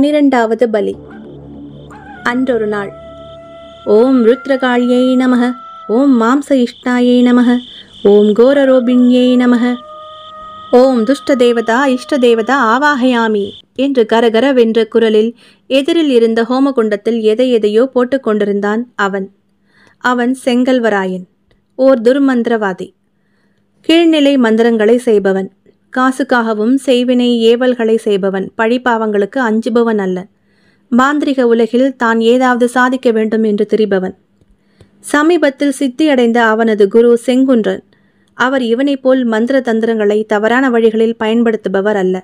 பனிரெண்டாவது பலி அன்றொரு நாள் ஓம் ருத்ரகாளியை நமக ஓம் மாம்ச இஷ்டாயை நமக ஓம் கோரரோபிண்யை நமக ஓம் துஷ்ட தேவதா இஷ்ட தேவதா ஆவாகையாமி என்று கரகரவென்ற குரலில் எதிரில் இருந்த ஹோமகுண்டத்தில் எதை எதையோ போட்டுக்கொண்டிருந்தான் அவன் அவன் செங்கல்வராயன் ஓர் துர்மந்திரவாதி கீழ்நிலை மந்திரங்களை செய்பவன் காசுக்காகவும் செய்வினை ஏவல்களை செய்பவன் பழிப்பாவங்களுக்கு அஞ்சுபவன் அல்ல மாந்திரிக உலகில் தான் ஏதாவது சாதிக்க வேண்டும் என்று திரிபவன் சமீபத்தில் சித்தியடைந்த அவனது குரு செங்குன்றன் அவர் இவனைப் போல் மந்திர தந்திரங்களை தவறான வழிகளில் பயன்படுத்துபவர் அல்ல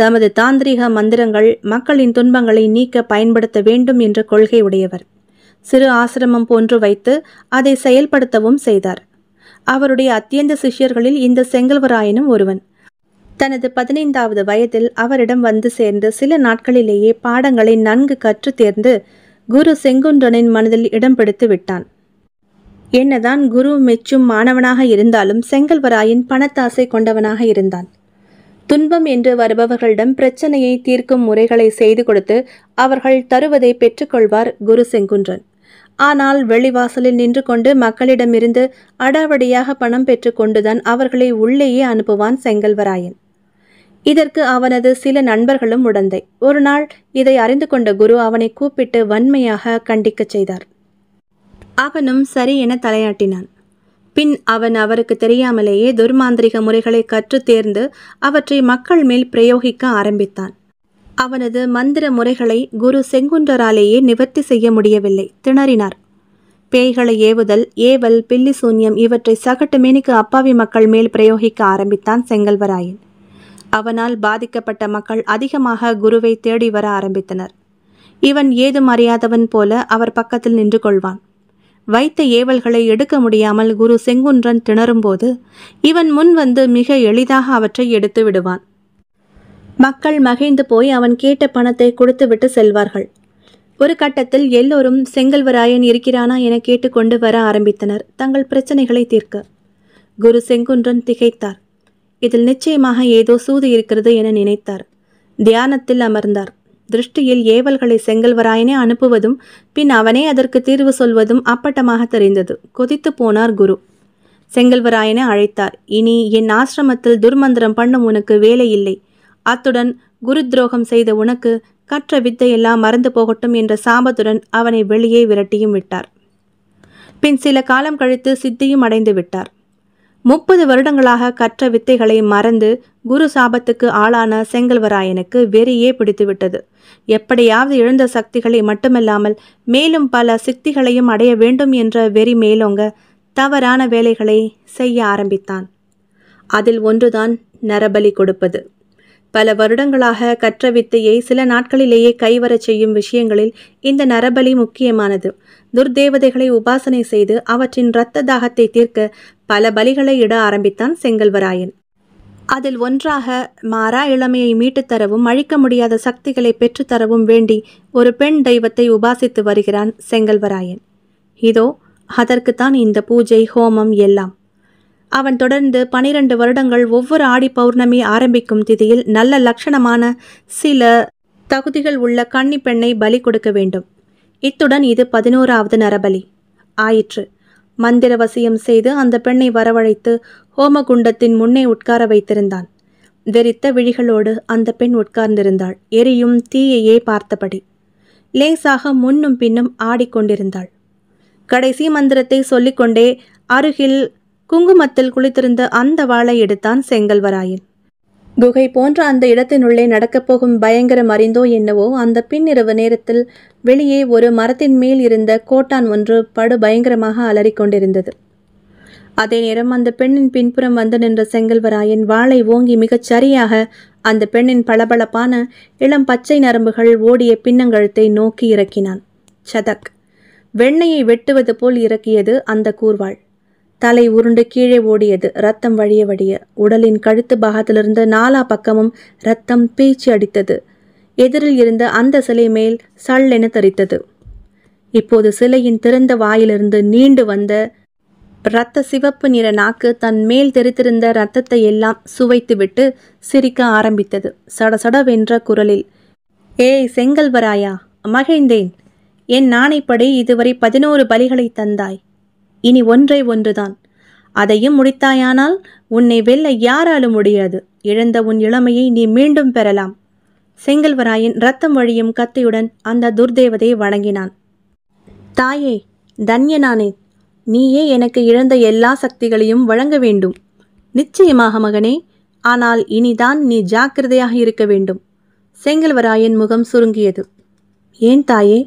தமது தாந்திரிக மந்திரங்கள் மக்களின் துன்பங்களை நீக்க பயன்படுத்த வேண்டும் என்ற கொள்கை உடையவர் சிறு ஆசிரமம் போன்று வைத்து அதை செயல்படுத்தவும் செய்தார் அவருடைய அத்தியந்த சிஷ்யர்களில் இந்த செங்கல்வராயனும் ஒருவன் தனது பதினைந்தாவது வயதில் அவரிடம் வந்து சேர்ந்து சில நாட்களிலேயே பாடங்களை நன்கு கற்று தேர்ந்து குரு செங்குன்றனின் மனதில் இடம் பிடித்து விட்டான் என்னதான் குரு மெச்சும் மாணவனாக இருந்தாலும் செங்கல்வராயின் பணத்தாசை கொண்டவனாக இருந்தான் துன்பம் என்று வருபவர்களிடம் பிரச்சனையை தீர்க்கும் முறைகளை செய்து கொடுத்து அவர்கள் தருவதை பெற்றுக்கொள்வார் குரு செங்குன்றன் ஆனால் வெளிவாசலில் நின்று கொண்டு மக்களிடமிருந்து அடாவடியாக பணம் பெற்றுக்கொண்டுதான் அவர்களை உள்ளேயே அனுப்புவான் செங்கல்வராயன் இதற்கு அவனது சில நண்பர்களும் உடந்தை ஒரு நாள் இதை அறிந்து கொண்ட குரு அவனை கூப்பிட்டு வன்மையாக கண்டிக்கச் செய்தார் அவனும் சரி என தலையாட்டினான் பின் அவன் அவருக்கு தெரியாமலேயே துர்மாந்திரிக முறைகளை கற்றுத் தேர்ந்து அவற்றை மக்கள் மேல் பிரயோகிக்க ஆரம்பித்தான் அவனது மந்திர முறைகளை குரு செங்குன்றராலேயே நிவர்த்தி செய்ய முடியவில்லை திணறினார் பேய்களை ஏவுதல் ஏவல் பில்லி சூன்யம் இவற்றை சகட்டு மேனிக்கு அப்பாவி மக்கள் மேல் பிரயோகிக்க ஆரம்பித்தான் செங்கல்வராயன் அவனால் பாதிக்கப்பட்ட மக்கள் அதிகமாக குருவை தேடி வர ஆரம்பித்தனர் இவன் ஏதும் அறியாதவன் போல அவர் பக்கத்தில் நின்று கொள்வான் வைத்த ஏவல்களை எடுக்க முடியாமல் குரு செங்குன்றன் திணறும்போது இவன் முன் வந்து மிக எளிதாக அவற்றை எடுத்து விடுவான் மக்கள் மகிழ்ந்து போய் அவன் கேட்ட பணத்தை கொடுத்துவிட்டு செல்வார்கள் ஒரு கட்டத்தில் எல்லோரும் செங்கல்வராயன் இருக்கிறானா என கேட்டுக்கொண்டு வர ஆரம்பித்தனர் தங்கள் பிரச்சனைகளை தீர்க்க குரு செங்குன்றன் திகைத்தார் இதில் நிச்சயமாக ஏதோ சூது இருக்கிறது என நினைத்தார் தியானத்தில் அமர்ந்தார் திருஷ்டியில் ஏவல்களை செங்கல்வராயனே அனுப்புவதும் பின் அவனே அதற்கு தீர்வு சொல்வதும் அப்பட்டமாக தெரிந்தது கொதித்து போனார் குரு செங்கல்வராயனை அழைத்தார் இனி என் ஆசிரமத்தில் துர்மந்திரம் பண்ணும் உனக்கு வேலை இல்லை அத்துடன் குரு துரோகம் செய்த உனக்கு கற்ற வித்தையெல்லாம் மறந்து போகட்டும் என்ற சாபத்துடன் அவனை வெளியே விரட்டியும் விட்டார் பின் சில காலம் கழித்து சித்தியும் அடைந்து விட்டார் முப்பது வருடங்களாக கற்ற வித்தைகளை மறந்து குரு சாபத்துக்கு ஆளான செங்கல்வராயனுக்கு வெறியே பிடித்துவிட்டது எப்படியாவது எழுந்த சக்திகளை மட்டுமல்லாமல் மேலும் பல சித்திகளையும் அடைய வேண்டும் என்ற வெறி மேலோங்க தவறான வேலைகளை செய்ய ஆரம்பித்தான் அதில் ஒன்றுதான் நரபலி கொடுப்பது பல வருடங்களாக கற்ற வித்தையை சில நாட்களிலேயே கைவரச் செய்யும் விஷயங்களில் இந்த நரபலி முக்கியமானது துர்தேவதைகளை உபாசனை செய்து அவற்றின் இரத்த தாகத்தை தீர்க்க பல பலிகளை இட ஆரம்பித்தான் செங்கல்வராயன் அதில் ஒன்றாக மாறா இளமையை தரவும் அழிக்க முடியாத சக்திகளை பெற்றுத்தரவும் வேண்டி ஒரு பெண் தெய்வத்தை உபாசித்து வருகிறான் செங்கல்வராயன் இதோ அதற்குத்தான் இந்த பூஜை ஹோமம் எல்லாம் அவன் தொடர்ந்து பனிரெண்டு வருடங்கள் ஒவ்வொரு ஆடி பௌர்ணமி ஆரம்பிக்கும் திதியில் நல்ல லட்சணமான சில தகுதிகள் உள்ள கன்னி பெண்ணை பலி கொடுக்க வேண்டும் இத்துடன் இது பதினோராவது நரபலி ஆயிற்று மந்திர வசியம் செய்து அந்த பெண்ணை வரவழைத்து ஹோமகுண்டத்தின் முன்னே உட்கார வைத்திருந்தான் வெறித்த விழிகளோடு அந்த பெண் உட்கார்ந்திருந்தாள் எரியும் தீயையே பார்த்தபடி லேசாக முன்னும் பின்னும் ஆடிக்கொண்டிருந்தாள் கடைசி மந்திரத்தை சொல்லிக்கொண்டே அருகில் குங்குமத்தில் குளித்திருந்த அந்த வாளை எடுத்தான் செங்கல்வராயன் குகை போன்ற அந்த இடத்தினுள்ளே நடக்கப் போகும் பயங்கரம் அறிந்தோ என்னவோ அந்த பின்னிரவு நேரத்தில் வெளியே ஒரு மரத்தின் மேல் இருந்த கோட்டான் ஒன்று படு பயங்கரமாக அலறிக்கொண்டிருந்தது அதே நேரம் அந்த பெண்ணின் பின்புறம் வந்து நின்ற செங்கல்வராயன் வாளை ஓங்கி மிகச் சரியாக அந்த பெண்ணின் பளபளப்பான இளம் பச்சை நரம்புகள் ஓடிய பின்னங்கழுத்தை நோக்கி இறக்கினான் சதக் வெண்ணையை வெட்டுவது போல் இறக்கியது அந்த கூர்வாள் தலை உருண்டு கீழே ஓடியது ரத்தம் வழிய வழிய உடலின் கழுத்து பாகத்திலிருந்து நாலா பக்கமும் ரத்தம் பீச்சி அடித்தது எதிரில் இருந்த அந்த சிலை மேல் சல்லென தெரித்தது இப்போது சிலையின் திறந்த வாயிலிருந்து நீண்டு வந்த இரத்த சிவப்பு நிற நாக்கு தன் மேல் தெரித்திருந்த இரத்தத்தை எல்லாம் சுவைத்துவிட்டு சிரிக்க ஆரம்பித்தது சடசடவென்ற குரலில் ஏய் செங்கல்வராயா மகிழ்ந்தேன் என் நாணைப்படி இதுவரை பதினோரு பலிகளை தந்தாய் இனி ஒன்றை ஒன்றுதான் அதையும் முடித்தாயானால் உன்னை வெல்ல யாராலும் முடியாது இழந்த உன் இளமையை நீ மீண்டும் பெறலாம் செங்கல்வராயன் ரத்தம் வழியும் கத்தியுடன் அந்த துர்தேவதையை வணங்கினான் தாயே தன்யனானே நீயே எனக்கு இழந்த எல்லா சக்திகளையும் வழங்க வேண்டும் நிச்சயமாக மகனே ஆனால் இனிதான் நீ ஜாக்கிரதையாக இருக்க வேண்டும் செங்கல்வராயன் முகம் சுருங்கியது ஏன் தாயே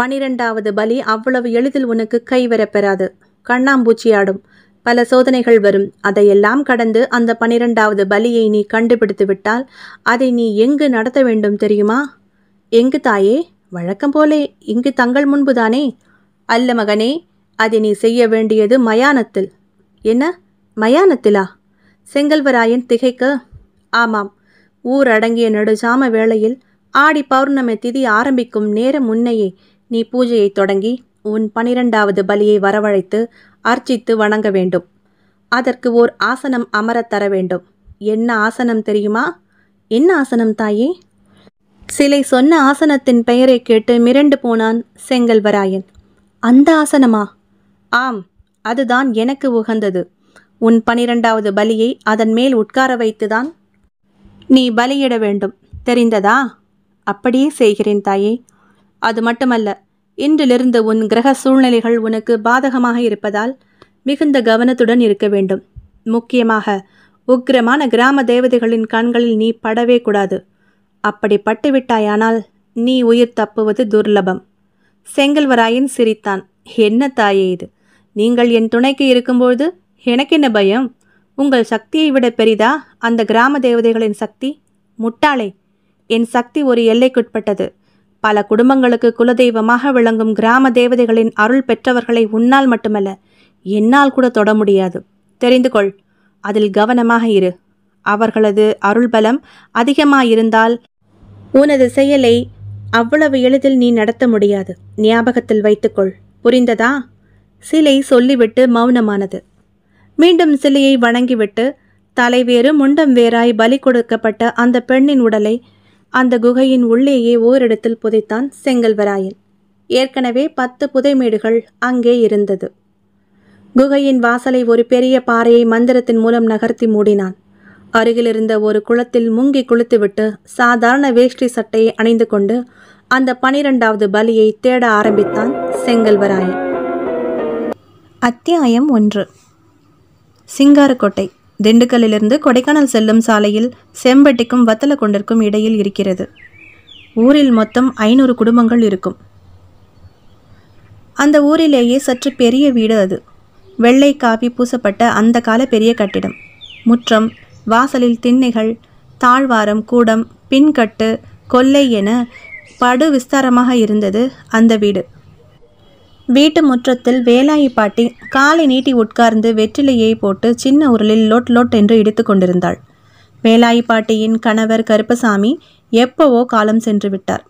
பனிரெண்டாவது பலி அவ்வளவு எளிதில் உனக்கு கைவரப்பெறாது கண்ணாம்பூச்சியாடும் பல சோதனைகள் வரும் அதையெல்லாம் கடந்து அந்த பனிரெண்டாவது பலியை நீ கண்டுபிடித்து விட்டால் அதை நீ எங்கு நடத்த வேண்டும் தெரியுமா எங்கு தாயே வழக்கம் போலே இங்கு தங்கள் முன்புதானே அல்ல மகனே அதை நீ செய்ய வேண்டியது மயானத்தில் என்ன மயானத்திலா செங்கல்வராயன் திகைக்க ஆமாம் ஊர் அடங்கிய நெடுஜாம வேளையில் ஆடி பௌர்ணமி திதி ஆரம்பிக்கும் நேரம் முன்னையே நீ பூஜையை தொடங்கி உன் பனிரெண்டாவது பலியை வரவழைத்து அர்ச்சித்து வணங்க வேண்டும் அதற்கு ஓர் ஆசனம் அமரத் தர வேண்டும் என்ன ஆசனம் தெரியுமா என்ன ஆசனம் தாயே சிலை சொன்ன ஆசனத்தின் பெயரை கேட்டு மிரண்டு போனான் செங்கல்வராயன் அந்த ஆசனமா ஆம் அதுதான் எனக்கு உகந்தது உன் பனிரெண்டாவது பலியை அதன் மேல் உட்கார வைத்துதான் நீ பலியிட வேண்டும் தெரிந்ததா அப்படியே செய்கிறேன் தாயே அது மட்டுமல்ல இன்றிலிருந்து உன் கிரக சூழ்நிலைகள் உனக்கு பாதகமாக இருப்பதால் மிகுந்த கவனத்துடன் இருக்க வேண்டும் முக்கியமாக உக்கிரமான கிராம தேவதைகளின் கண்களில் நீ படவே கூடாது அப்படி பட்டுவிட்டாயானால் நீ உயிர் தப்புவது துர்லபம் செங்கல்வராயன் சிரித்தான் என்ன தாயே இது நீங்கள் என் துணைக்கு இருக்கும்போது எனக்கு என்ன பயம் உங்கள் சக்தியை விட பெரிதா அந்த கிராம தேவதைகளின் சக்தி முட்டாளே என் சக்தி ஒரு எல்லைக்குட்பட்டது பல குடும்பங்களுக்கு குலதெய்வமாக விளங்கும் கிராம தேவதைகளின் அருள் பெற்றவர்களை உன்னால் மட்டுமல்ல என்னால் கூட தொட முடியாது தெரிந்து கொள் அதில் கவனமாக இரு அவர்களது அருள் பலம் அதிகமாயிருந்தால் உனது செயலை அவ்வளவு எளிதில் நீ நடத்த முடியாது ஞாபகத்தில் வைத்துக்கொள் புரிந்ததா சிலை சொல்லிவிட்டு மௌனமானது மீண்டும் சிலையை வணங்கிவிட்டு தலைவேறு முண்டம் வேறாய் பலி கொடுக்கப்பட்ட அந்த பெண்ணின் உடலை அந்த குகையின் உள்ளேயே ஓரிடத்தில் புதைத்தான் செங்கல்வராயன் ஏற்கனவே பத்து புதைமேடுகள் அங்கே இருந்தது குகையின் வாசலை ஒரு பெரிய பாறையை மந்திரத்தின் மூலம் நகர்த்தி மூடினான் அருகிலிருந்த ஒரு குளத்தில் முங்கி குளித்துவிட்டு சாதாரண வேஷ்டி சட்டையை அணிந்து கொண்டு அந்த பனிரெண்டாவது பலியை தேட ஆரம்பித்தான் செங்கல்வராயன் அத்தியாயம் ஒன்று சிங்காரக்கோட்டை திண்டுக்கல்லிலிருந்து கொடைக்கானல் செல்லும் சாலையில் செம்பட்டிக்கும் வத்தல கொண்டிற்கும் இடையில் இருக்கிறது ஊரில் மொத்தம் ஐநூறு குடும்பங்கள் இருக்கும் அந்த ஊரிலேயே சற்று பெரிய வீடு அது வெள்ளை காபி பூசப்பட்ட அந்த கால பெரிய கட்டிடம் முற்றம் வாசலில் திண்ணைகள் தாழ்வாரம் கூடம் பின்கட்டு கொல்லை என படு விஸ்தாரமாக இருந்தது அந்த வீடு வீட்டு முற்றத்தில் வேலாயி பாட்டி காலை நீட்டி உட்கார்ந்து வெற்றிலையை போட்டு சின்ன உருளில் லொட் லொட் என்று இடித்து கொண்டிருந்தாள் வேலாயி பாட்டியின் கணவர் கருப்பசாமி எப்போவோ காலம் சென்று விட்டார்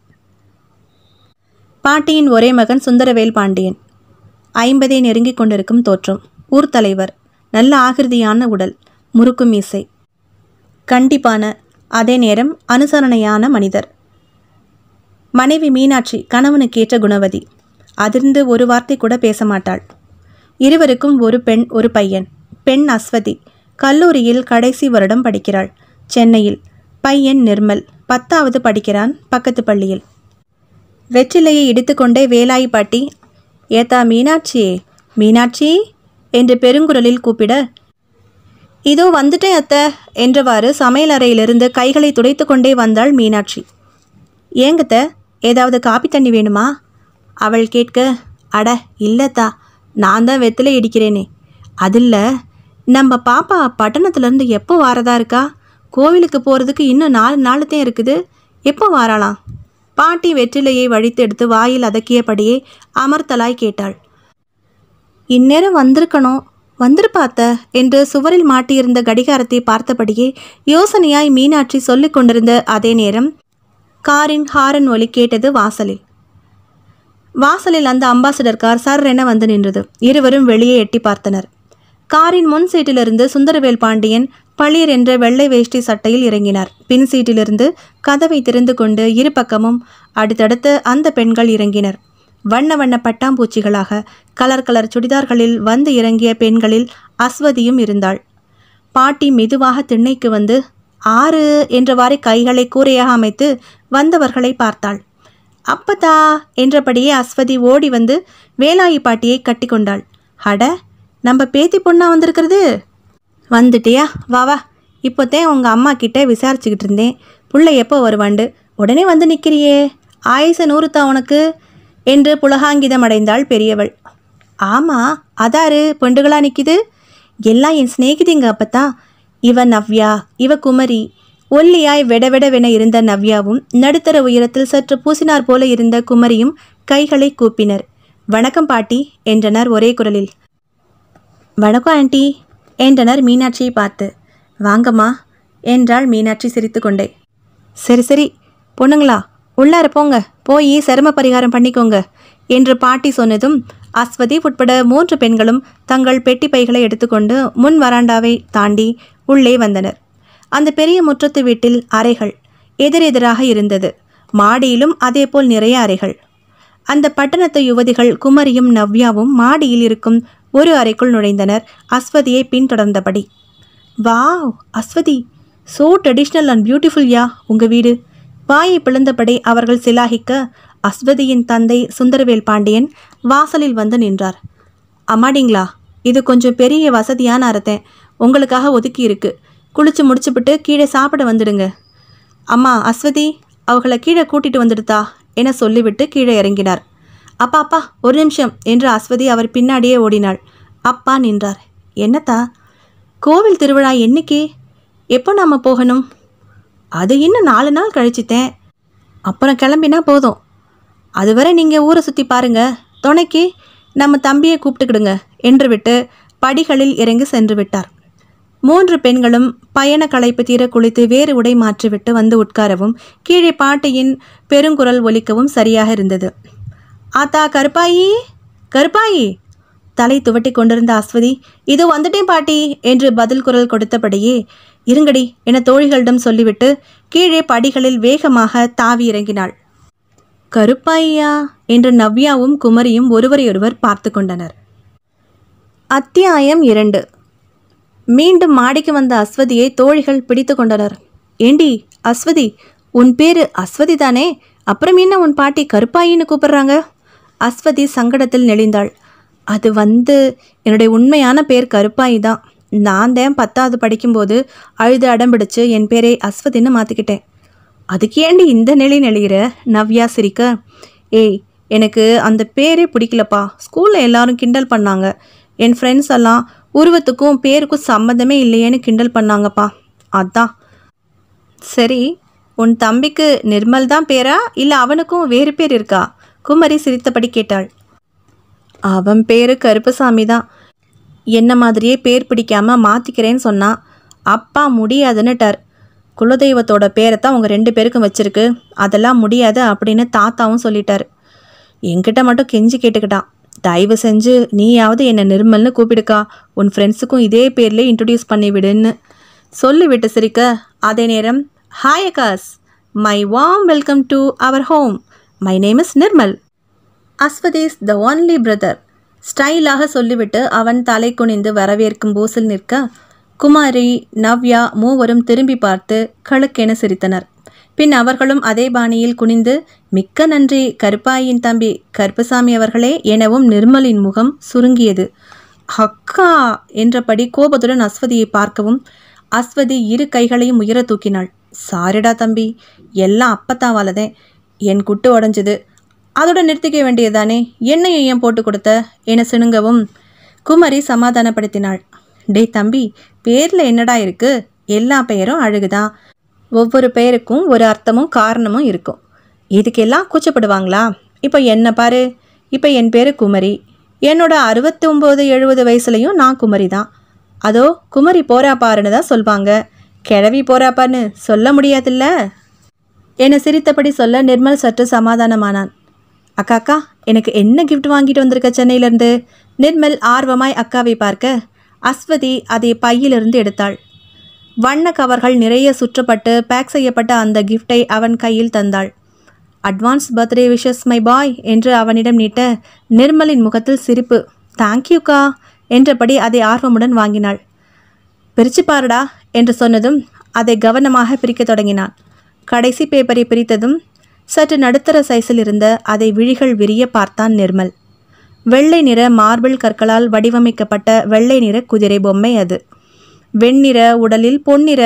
பாட்டியின் ஒரே மகன் சுந்தரவேல் பாண்டியன் ஐம்பதை நெருங்கிக் கொண்டிருக்கும் தோற்றம் ஊர் தலைவர் நல்ல ஆகிருதியான உடல் முறுக்கு மீசை கண்டிப்பான அதே நேரம் அனுசரணையான மனிதர் மனைவி மீனாட்சி கணவனுக்கேற்ற குணவதி அதிர்ந்து ஒரு வார்த்தை கூட பேச மாட்டாள் இருவருக்கும் ஒரு பெண் ஒரு பையன் பெண் அஸ்வதி கல்லூரியில் கடைசி வருடம் படிக்கிறாள் சென்னையில் பையன் நிர்மல் பத்தாவது படிக்கிறான் பக்கத்து பள்ளியில் வெற்றிலையை இடித்துக்கொண்டே பாட்டி ஏத்தா மீனாட்சியே மீனாட்சி என்று பெருங்குரலில் கூப்பிட இதோ வந்துட்டேன் அத்த என்றவாறு சமையல் அறையிலிருந்து கைகளை துடைத்து கொண்டே வந்தாள் மீனாட்சி ஏங்கத்த ஏதாவது காப்பி தண்ணி வேணுமா அவள் கேட்க அட இல்லத்தா நான் தான் வெத்தலை இடிக்கிறேனே இல்லை நம்ம பாப்பா பட்டணத்துலேருந்து எப்போ வாரதா இருக்கா கோவிலுக்கு போகிறதுக்கு இன்னும் நாலு நாள் தான் இருக்குது எப்போ வாராளாம் பாட்டி வெற்றிலையை வழித்தெடுத்து வாயில் அதக்கியபடியே அமர்த்தலாய் கேட்டாள் இந்நேரம் வந்திருக்கணும் வந்திருப்பாத்த என்று சுவரில் மாட்டியிருந்த கடிகாரத்தை பார்த்தபடியே யோசனையாய் மீனாட்சி சொல்லிக் கொண்டிருந்த அதே நேரம் காரின் ஹாரன் ஒலி கேட்டது வாசலில் வாசலில் அந்த அம்பாசிடர் கார் சர்ரென வந்து நின்றது இருவரும் வெளியே எட்டி பார்த்தனர் காரின் முன் சீட்டிலிருந்து சுந்தரவேல் பாண்டியன் பளிர் என்ற வெள்ளை வேஷ்டி சட்டையில் இறங்கினார் பின் சீட்டிலிருந்து கதவை திறந்து கொண்டு இரு பக்கமும் அடுத்தடுத்து அந்த பெண்கள் இறங்கினர் வண்ண வண்ண பட்டாம்பூச்சிகளாக கலர் கலர் சுடிதார்களில் வந்து இறங்கிய பெண்களில் அஸ்வதியும் இருந்தாள் பாட்டி மெதுவாக திண்ணைக்கு வந்து ஆறு என்றவாறு கைகளை கூரையாக அமைத்து வந்தவர்களை பார்த்தாள் அப்பதா என்றபடியே அஸ்வதி ஓடி வந்து வேலாயி பாட்டியை கட்டி கொண்டாள் அட நம்ம பேத்தி பொண்ணா வந்திருக்கிறது வந்துட்டியா வா வா இப்போத்தேன் உங்கள் அம்மா கிட்டே விசாரிச்சுக்கிட்டு இருந்தேன் புள்ள எப்போ வருவாண்டு உடனே வந்து நிற்கிறியே ஆயுச நூறுத்தா உனக்கு என்று புலகாங்கிதம் அடைந்தாள் பெரியவள் ஆமாம் அதாரு பெண்டுகளாக நிற்கிது எல்லாம் என் சிநேகிதிங்க அப்பத்தான் இவ நவ்யா இவ குமரி ஒல்லியாய் விடவிடவென இருந்த நவ்யாவும் நடுத்தர உயரத்தில் சற்று பூசினார் போல இருந்த குமரியும் கைகளை கூப்பினர் வணக்கம் பாட்டி என்றனர் ஒரே குரலில் வணக்கம் ஆண்டி என்றனர் மீனாட்சியை பார்த்து வாங்கம்மா என்றாள் மீனாட்சி சிரித்து கொண்டே சரி சரி பொண்ணுங்களா உள்ளார போங்க போய் சிரம பரிகாரம் பண்ணிக்கோங்க என்று பாட்டி சொன்னதும் அஸ்வதி உட்பட மூன்று பெண்களும் தங்கள் பெட்டி பைகளை எடுத்துக்கொண்டு முன் வராண்டாவை தாண்டி உள்ளே வந்தனர் அந்த பெரிய முற்றத்து வீட்டில் அறைகள் எதிரெதிராக இருந்தது மாடியிலும் அதேபோல் நிறைய அறைகள் அந்த பட்டணத்து யுவதிகள் குமரியும் நவ்யாவும் மாடியில் இருக்கும் ஒரு அறைக்குள் நுழைந்தனர் அஸ்வதியை பின்தொடர்ந்தபடி wow Aswathi so traditional and beautiful yeah உங்கள் வீடு வாயை பிளந்தபடி அவர்கள் சிலாகிக்க அஸ்வதியின் தந்தை சுந்தரவேல் பாண்டியன் வாசலில் வந்து நின்றார் அம்மாடிங்களா இது கொஞ்சம் பெரிய வசதியான அறத்தேன் உங்களுக்காக ஒதுக்கி இருக்குது குளிச்சு முடிச்சுப்பிட்டு கீழே சாப்பிட வந்துடுங்க அம்மா அஸ்வதி அவங்கள கீழே கூட்டிகிட்டு வந்துடுதா என சொல்லிவிட்டு கீழே இறங்கினார் அப்பா அப்பா ஒரு நிமிஷம் என்று அஸ்வதி அவர் பின்னாடியே ஓடினாள் அப்பா நின்றார் என்னத்தா கோவில் திருவிழா என்னைக்கு எப்போ நாம் போகணும் அது இன்னும் நாலு நாள் கழிச்சுத்தேன் அப்புறம் கிளம்பினா போதும் அதுவரை நீங்கள் ஊரை சுற்றி பாருங்கள் துணைக்கு நம்ம தம்பியை கூப்பிட்டுக்கிடுங்க என்று விட்டு படிகளில் இறங்கி சென்று விட்டார் மூன்று பெண்களும் பயண களைப்பு தீர குளித்து வேறு உடை மாற்றிவிட்டு வந்து உட்காரவும் கீழே பாட்டியின் பெருங்குரல் ஒலிக்கவும் சரியாக இருந்தது ஆத்தா கருப்பாயி கருப்பாயி தலை துவட்டி கொண்டிருந்த அஸ்வதி இதோ வந்துட்டேன் பாட்டி என்று பதில் குரல் கொடுத்தபடியே இருங்கடி என தோழிகளிடம் சொல்லிவிட்டு கீழே படிகளில் வேகமாக தாவி இறங்கினாள் கருப்பாயா என்று நவ்யாவும் குமரியும் ஒருவரையொருவர் பார்த்து கொண்டனர் அத்தியாயம் இரண்டு மீண்டும் மாடிக்கு வந்த அஸ்வதியை தோழிகள் பிடித்து கொண்டனர் ஏண்டி அஸ்வதி உன் பேரு அஸ்வதி தானே அப்புறம் என்ன உன் பாட்டி கருப்பாயின்னு கூப்பிடுறாங்க அஸ்வதி சங்கடத்தில் நெளிந்தாள் அது வந்து என்னுடைய உண்மையான பேர் கருப்பாயி தான் நான் தான் பத்தாவது படிக்கும்போது அழுது அடம்பிடிச்சு என் பேரை அஸ்வதின்னு மாற்றிக்கிட்டேன் அதுக்கு ஏண்டி இந்த நிலை நெளிகிற நவ்யா சிரிக்க ஏய் எனக்கு அந்த பேரே பிடிக்கலப்பா ஸ்கூலில் எல்லாரும் கிண்டல் பண்ணாங்க என் ஃப்ரெண்ட்ஸ் எல்லாம் உருவத்துக்கும் பேருக்கும் சம்மந்தமே இல்லையேன்னு கிண்டல் பண்ணாங்கப்பா அதான் சரி உன் தம்பிக்கு நிர்மல் தான் பேரா இல்லை அவனுக்கும் வேறு பேர் இருக்கா குமரி சிரித்தபடி கேட்டாள் அவன் பேரு கருப்பசாமி தான் என்ன மாதிரியே பேர் பிடிக்காம மாற்றிக்கிறேன்னு சொன்னான் அப்பா முடியாதுன்னுட்டார் குலதெய்வத்தோட பேரை தான் உங்கள் ரெண்டு பேருக்கும் வச்சிருக்கு அதெல்லாம் முடியாது அப்படின்னு தாத்தாவும் சொல்லிட்டார் என்கிட்ட மட்டும் கெஞ்சி கேட்டுக்கிட்டான் தயவு செஞ்சு நீயாவது என்னை நிர்மல்னு கூப்பிடுக்கா உன் ஃப்ரெண்ட்ஸுக்கும் இதே பேர்லேயே இன்ட்ரடியூஸ் பண்ணிவிடுன்னு சொல்லிவிட்டு சிரிக்க அதே நேரம் hi Akash my warm welcome to our home my name is Nirmal Aswathi's is the only brother ஸ்டைலாக சொல்லிவிட்டு அவன் தலை குனிந்து வரவேற்கும் பூசில் நிற்க குமாரி நவ்யா மூவரும் திரும்பி பார்த்து கழுக்கென சிரித்தனர் பின் அவர்களும் அதே பாணியில் குனிந்து மிக்க நன்றி கருப்பாயின் தம்பி கருப்பசாமி அவர்களே எனவும் நிர்மலின் முகம் சுருங்கியது ஹக்கா என்றபடி கோபத்துடன் அஸ்வதியை பார்க்கவும் அஸ்வதி இரு கைகளையும் உயர தூக்கினாள் சாரிடா தம்பி எல்லாம் அப்பத்தாவாலதே என் குட்டு உடஞ்சது அதோட நிறுத்திக்க வேண்டியதுதானே என்னையும் ஏன் போட்டு கொடுத்த என சிணுங்கவும் குமரி சமாதானப்படுத்தினாள் டே தம்பி பேரில் என்னடா இருக்கு எல்லா பெயரும் அழகுதான் ஒவ்வொரு பெயருக்கும் ஒரு அர்த்தமும் காரணமும் இருக்கும் இதுக்கெல்லாம் கூச்சப்படுவாங்களா இப்போ என்ன பாரு இப்போ என் பேர் குமரி என்னோட அறுபத்தி ஒம்பது எழுபது வயசுலையும் நான் குமரி தான் அதோ குமரி போறாப்பாருன்னு தான் சொல்வாங்க கிழவி போறாப்பான்னு சொல்ல முடியாதுல்ல என்னை சிரித்தபடி சொல்ல நிர்மல் சற்று சமாதானமானான் அக்கா அக்கா எனக்கு என்ன கிஃப்ட் வாங்கிட்டு வந்திருக்க சென்னையிலேருந்து நிர்மல் ஆர்வமாய் அக்காவை பார்க்க அஸ்வதி அதை பையிலிருந்து எடுத்தாள் வண்ண கவர்கள் நிறைய சுற்றப்பட்டு பேக் செய்யப்பட்ட அந்த கிஃப்டை அவன் கையில் தந்தாள் advance birthday wishes my boy என்று அவனிடம் நீட்ட நிர்மலின் முகத்தில் சிரிப்பு தேங்க்யூக்கா என்றபடி அதை ஆர்வமுடன் வாங்கினாள் பிரித்து பாருடா என்று சொன்னதும் அதை கவனமாக பிரிக்க தொடங்கினான் கடைசி பேப்பரை பிரித்ததும் சற்று நடுத்தர சைஸில் இருந்த அதை விழிகள் விரிய பார்த்தான் நிர்மல் வெள்ளை நிற மார்பிள் கற்களால் வடிவமைக்கப்பட்ட வெள்ளை நிற குதிரை பொம்மை அது வெண்ணிற உடலில் பொன்னிற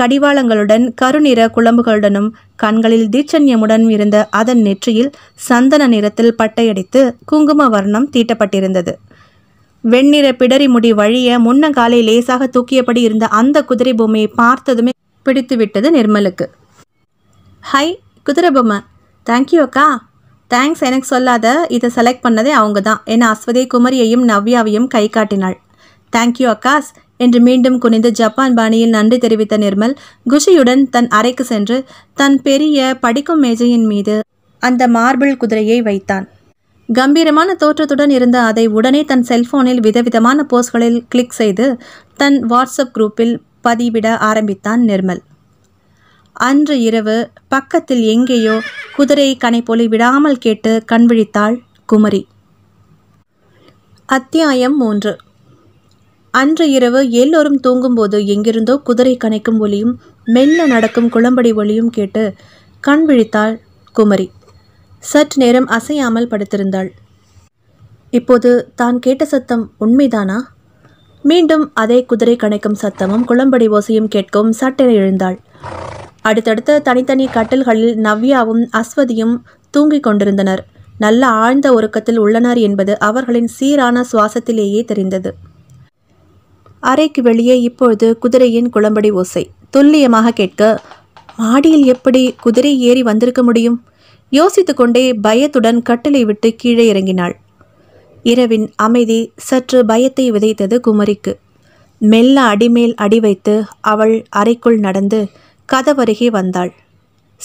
கடிவாளங்களுடன் கருநிற குழம்புகளுடனும் கண்களில் தீட்சண்யமுடன் இருந்த அதன் நெற்றியில் சந்தன நிறத்தில் பட்டையடித்து குங்கும வர்ணம் தீட்டப்பட்டிருந்தது வெண்ணிற பிடரி முடி வழிய முன்னங்காலை லேசாக தூக்கியபடி இருந்த அந்த குதிரை பொம்மையை பார்த்ததுமே பிடித்துவிட்டது நிர்மலுக்கு ஹை குதிரை பொம்மை தேங்க்யூ அக்கா தேங்க்ஸ் எனக்கு சொல்லாத இதை செலக்ட் பண்ணதே அவங்க தான் என அஸ்வதி குமரியையும் நவ்யாவையும் கை காட்டினாள் தேங்க்யூ அக்காஸ் என்று மீண்டும் குனிந்து ஜப்பான் பாணியில் நன்றி தெரிவித்த நிர்மல் குஷியுடன் தன் அறைக்கு சென்று தன் பெரிய படிக்கும் மேஜையின் மீது அந்த மார்பிள் குதிரையை வைத்தான் கம்பீரமான தோற்றத்துடன் இருந்த அதை உடனே தன் செல்போனில் விதவிதமான போஸ்ட்களில் கிளிக் செய்து தன் வாட்ஸ்அப் குரூப்பில் பதிவிட ஆரம்பித்தான் நிர்மல் அன்று இரவு பக்கத்தில் எங்கேயோ குதிரை கனைப்பொலி விடாமல் கேட்டு கண்விழித்தாள் குமரி அத்தியாயம் மூன்று அன்று இரவு எல்லோரும் தூங்கும்போது எங்கிருந்தோ குதிரை கணைக்கும் ஒலியும் மெல்ல நடக்கும் குளம்படி ஒலியும் கேட்டு கண் விழித்தாள் குமரி சற்று நேரம் அசையாமல் படுத்திருந்தாள் இப்போது தான் கேட்ட சத்தம் உண்மைதானா மீண்டும் அதே குதிரை கணைக்கும் சத்தமும் குளம்படி ஓசையும் கேட்கவும் சட்டென எழுந்தாள் அடுத்தடுத்த தனித்தனி கட்டில்களில் நவ்யாவும் அஸ்வதியும் தூங்கிக் கொண்டிருந்தனர் நல்ல ஆழ்ந்த உறக்கத்தில் உள்ளனர் என்பது அவர்களின் சீரான சுவாசத்திலேயே தெரிந்தது அறைக்கு வெளியே இப்பொழுது குதிரையின் குளம்படி ஓசை துல்லியமாக கேட்க மாடியில் எப்படி குதிரை ஏறி வந்திருக்க முடியும் யோசித்து கொண்டே பயத்துடன் கட்டளை விட்டு கீழே இறங்கினாள் இரவின் அமைதி சற்று பயத்தை விதைத்தது குமரிக்கு மெல்ல அடிமேல் அடி வைத்து அவள் அறைக்குள் நடந்து கதவருகே வந்தாள்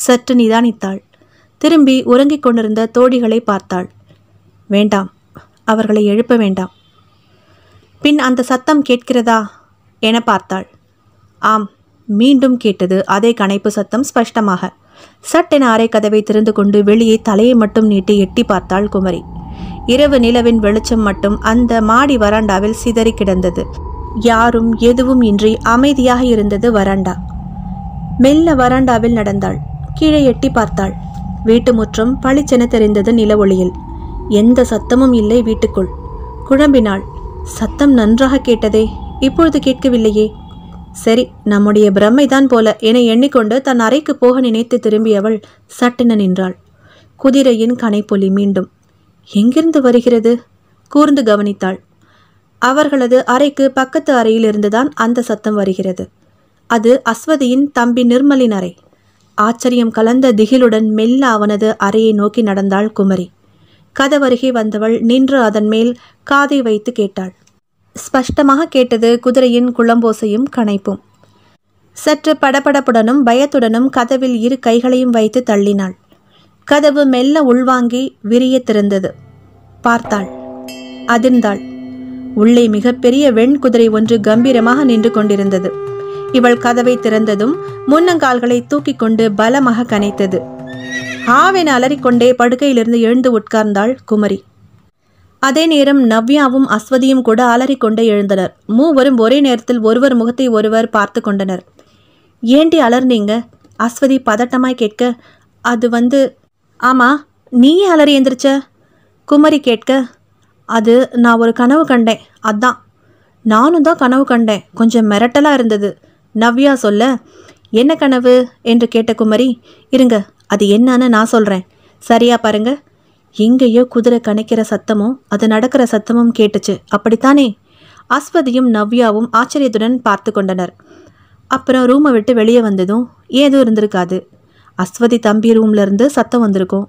சற்று நிதானித்தாள் திரும்பி உறங்கிக் கொண்டிருந்த தோழிகளை பார்த்தாள் வேண்டாம் அவர்களை எழுப்ப வேண்டாம் பின் அந்த சத்தம் கேட்கிறதா என பார்த்தாள் ஆம் மீண்டும் கேட்டது அதே கணைப்பு சத்தம் ஸ்பஷ்டமாக சட்டென அறை கதவை திறந்து கொண்டு வெளியே தலையை மட்டும் நீட்டி எட்டி பார்த்தாள் குமரி இரவு நிலவின் வெளிச்சம் மட்டும் அந்த மாடி வராண்டாவில் சிதறி கிடந்தது யாரும் எதுவும் இன்றி அமைதியாக இருந்தது வராண்டா மெல்ல வராண்டாவில் நடந்தாள் கீழே எட்டி பார்த்தாள் வீட்டு முற்றம் பளிச்சென தெரிந்தது நில ஒளியில் எந்த சத்தமும் இல்லை வீட்டுக்குள் குழம்பினாள் சத்தம் நன்றாக கேட்டதே இப்பொழுது கேட்கவில்லையே சரி நம்முடைய பிரம்மைதான் போல என எண்ணிக்கொண்டு தன் அறைக்கு போக நினைத்து திரும்பியவள் சட்டென நின்றாள் குதிரையின் கனைப்பொலி மீண்டும் எங்கிருந்து வருகிறது கூர்ந்து கவனித்தாள் அவர்களது அறைக்கு பக்கத்து அறையில் இருந்துதான் அந்த சத்தம் வருகிறது அது அஸ்வதியின் தம்பி நிர்மலின் அறை ஆச்சரியம் கலந்த திகிலுடன் மெல்ல அவனது அறையை நோக்கி நடந்தாள் குமரி கதவருகே வந்தவள் நின்று அதன் மேல் காதை வைத்து கேட்டாள் ஸ்பஷ்டமாக கேட்டது குதிரையின் குளம்போசையும் கனைப்பும் சற்று படபடப்புடனும் பயத்துடனும் கதவில் இரு கைகளையும் வைத்து தள்ளினாள் கதவு மெல்ல உள்வாங்கி விரிய திறந்தது பார்த்தாள் அதிர்ந்தாள் உள்ளே மிகப்பெரிய வெண்குதிரை ஒன்று கம்பீரமாக நின்று கொண்டிருந்தது இவள் கதவை திறந்ததும் முன்னங்கால்களை தூக்கி கொண்டு பலமாக கனைத்தது ஆவென அலறிக்கொண்டே படுக்கையிலிருந்து எழுந்து உட்கார்ந்தாள் குமரி அதே நேரம் நவ்யாவும் அஸ்வதியும் கூட அலறிக்கொண்டே எழுந்தனர் மூவரும் ஒரே நேரத்தில் ஒருவர் முகத்தை ஒருவர் பார்த்து கொண்டனர் ஏண்டி அலர்னீங்க அஸ்வதி பதட்டமாய் கேட்க அது வந்து ஆமா நீயே அலறி எந்திரிச்ச குமரி கேட்க அது நான் ஒரு கனவு கண்டேன் அதான் நானும் தான் கனவு கண்டேன் கொஞ்சம் மிரட்டலாக இருந்தது நவ்யா சொல்ல என்ன கனவு என்று கேட்ட குமரி இருங்க அது என்னன்னு நான் சொல்கிறேன் சரியா பாருங்க எங்கேயோ குதிரை கணக்கிற சத்தமும் அது நடக்கிற சத்தமும் கேட்டுச்சு அப்படித்தானே அஸ்வதியும் நவ்யாவும் ஆச்சரியத்துடன் பார்த்து கொண்டனர் அப்புறம் ரூமை விட்டு வெளியே வந்ததும் ஏதும் இருந்திருக்காது அஸ்வதி தம்பி ரூம்லேருந்து சத்தம் வந்திருக்கும்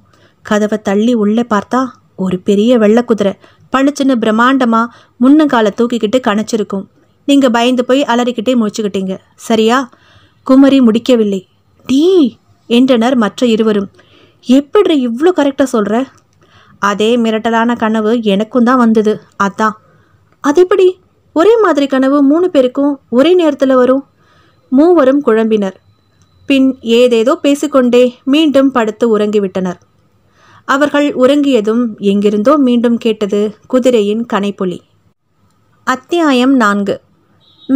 கதவை தள்ளி உள்ளே பார்த்தா ஒரு பெரிய வெள்ளை குதிரை பளிச்சுன்னு பிரம்மாண்டமாக முன்னங்காலை தூக்கிக்கிட்டு கணச்சிருக்கும் நீங்கள் பயந்து போய் அலறிக்கிட்டே முடிச்சுக்கிட்டீங்க சரியா குமரி முடிக்கவில்லை டீ என்றனர் மற்ற இருவரும் எப்படி இவ்வளோ கரெக்டாக சொல்கிற அதே மிரட்டலான கனவு எனக்கும் தான் வந்தது அதான் அது எப்படி ஒரே மாதிரி கனவு மூணு பேருக்கும் ஒரே நேரத்தில் வரும் மூவரும் குழம்பினர் பின் ஏதேதோ பேசிக்கொண்டே மீண்டும் படுத்து உறங்கிவிட்டனர் அவர்கள் உறங்கியதும் எங்கிருந்தோ மீண்டும் கேட்டது குதிரையின் கனைப்புலி அத்தியாயம் நான்கு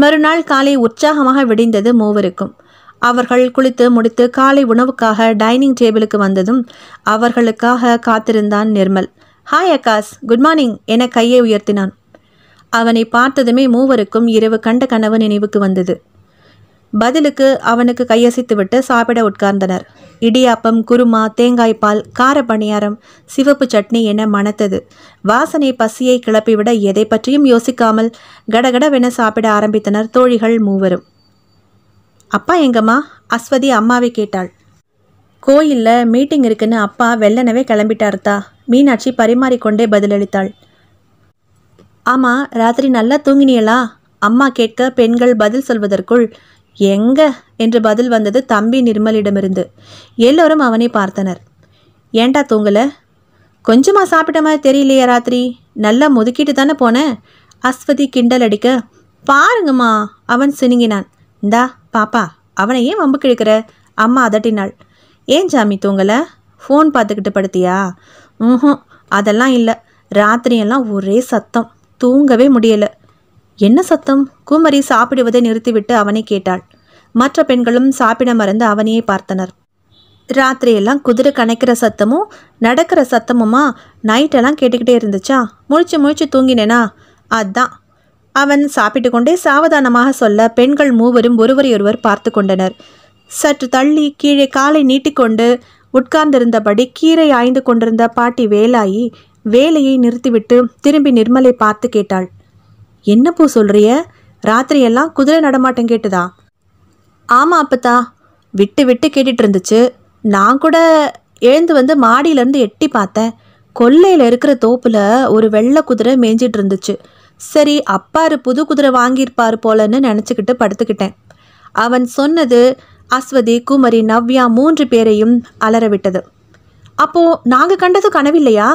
மறுநாள் காலை உற்சாகமாக விடிந்தது மூவருக்கும் அவர்கள் குளித்து முடித்து காலை உணவுக்காக டைனிங் டேபிளுக்கு வந்ததும் அவர்களுக்காக காத்திருந்தான் நிர்மல் ஹாய் அக்காஸ் குட் மார்னிங் என கையை உயர்த்தினான் அவனை பார்த்ததுமே மூவருக்கும் இரவு கண்ட கனவு நினைவுக்கு வந்தது பதிலுக்கு அவனுக்கு கையசைத்துவிட்டு சாப்பிட உட்கார்ந்தனர் இடியாப்பம் குருமா தேங்காய்பால் கார பணியாரம் சிவப்பு சட்னி என மணத்தது வாசனை பசியை கிளப்பிவிட எதை பற்றியும் யோசிக்காமல் கடகடவென சாப்பிட ஆரம்பித்தனர் தோழிகள் மூவரும் அப்பா எங்கம்மா அஸ்வதி அம்மாவை கேட்டாள் கோயிலில் மீட்டிங் இருக்குன்னு அப்பா வெள்ளனவே கிளம்பிட்டார்த்தா மீனாட்சி பரிமாறிக்கொண்டே பதிலளித்தாள் ஆமாம் ராத்திரி நல்லா தூங்கினியலா அம்மா கேட்க பெண்கள் பதில் சொல்வதற்குள் எங்க என்று பதில் வந்தது தம்பி நிர்மலிடமிருந்து எல்லோரும் அவனை பார்த்தனர் ஏண்டா தூங்கல கொஞ்சமா சாப்பிட்ட மாதிரி தெரியலையே ராத்திரி நல்லா முதுக்கிட்டு தானே போனேன் அஸ்வதி கிண்டல் அடிக்க பாருங்கம்மா அவன் சினுங்கினான் இந்தா பாப்பா அவனை ஏன் வம்பு கிழக்கிற அம்மா அதட்டினாள் ஏன் ஜாமி தூங்கல ஃபோன் பார்த்துக்கிட்டு படுத்தியா ம் அதெல்லாம் இல்லை ராத்திரியெல்லாம் ஒரே சத்தம் தூங்கவே முடியலை என்ன சத்தம் குமரி சாப்பிடுவதை நிறுத்திவிட்டு அவனை கேட்டாள் மற்ற பெண்களும் சாப்பிட மறந்து அவனையே பார்த்தனர் ராத்திரியெல்லாம் குதிரை கணக்கிற சத்தமும் நடக்கிற சத்தமுமா நைட்டெல்லாம் கேட்டுக்கிட்டே இருந்துச்சா முழிச்சு முழிச்சு தூங்கினேனா அதான் அவன் சாப்பிட்டு கொண்டே சாவதானமாக சொல்ல பெண்கள் மூவரும் ஒருவரையொருவர் பார்த்து கொண்டனர் சற்று தள்ளி கீழே காலை நீட்டிக்கொண்டு உட்கார்ந்திருந்தபடி கீரை ஆய்ந்து கொண்டிருந்த பாட்டி வேலாயி வேலையை நிறுத்திவிட்டு திரும்பி நிர்மலை பார்த்து கேட்டாள் என்ன பூ சொல்கிறிய ராத்திரியெல்லாம் குதிரை நடமாட்டம் கேட்டுதா ஆமாம் அப்பத்தா விட்டு விட்டு கேட்டுட்டு இருந்துச்சு நான் கூட எழுந்து வந்து மாடியிலேருந்து எட்டி பார்த்தேன் கொல்லையில் இருக்கிற தோப்பில் ஒரு வெள்ளை குதிரை மேய்ஞ்சிட்டு இருந்துச்சு சரி அப்பாரு புது குதிரை வாங்கியிருப்பார் போலன்னு நினச்சிக்கிட்டு படுத்துக்கிட்டேன் அவன் சொன்னது அஸ்வதி குமரி நவ்யா மூன்று பேரையும் அலற விட்டது அப்போது நாங்கள் கண்டது கனவில்லையா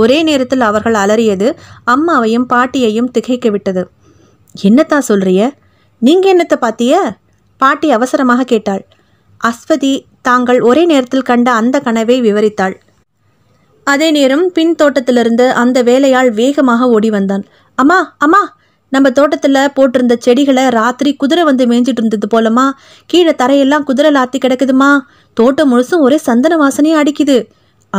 ஒரே நேரத்தில் அவர்கள் அலறியது அம்மாவையும் பாட்டியையும் திகைக்க விட்டது என்னத்தா சொல்றிய நீங்க என்னத்தை பாத்திய பாட்டி அவசரமாக கேட்டாள் அஸ்வதி தாங்கள் ஒரே நேரத்தில் கண்ட அந்த கனவை விவரித்தாள் அதே நேரம் பின் தோட்டத்திலிருந்து அந்த வேலையால் வேகமாக ஓடி வந்தான் அம்மா அம்மா நம்ம தோட்டத்தில் போட்டிருந்த செடிகளை ராத்திரி குதிரை வந்து மேய்ஞ்சிட்டு இருந்தது போலமா கீழே தரையெல்லாம் குதிரை லாத்தி கிடக்குதுமா தோட்டம் முழுசும் ஒரே சந்தன வாசனையே அடிக்குது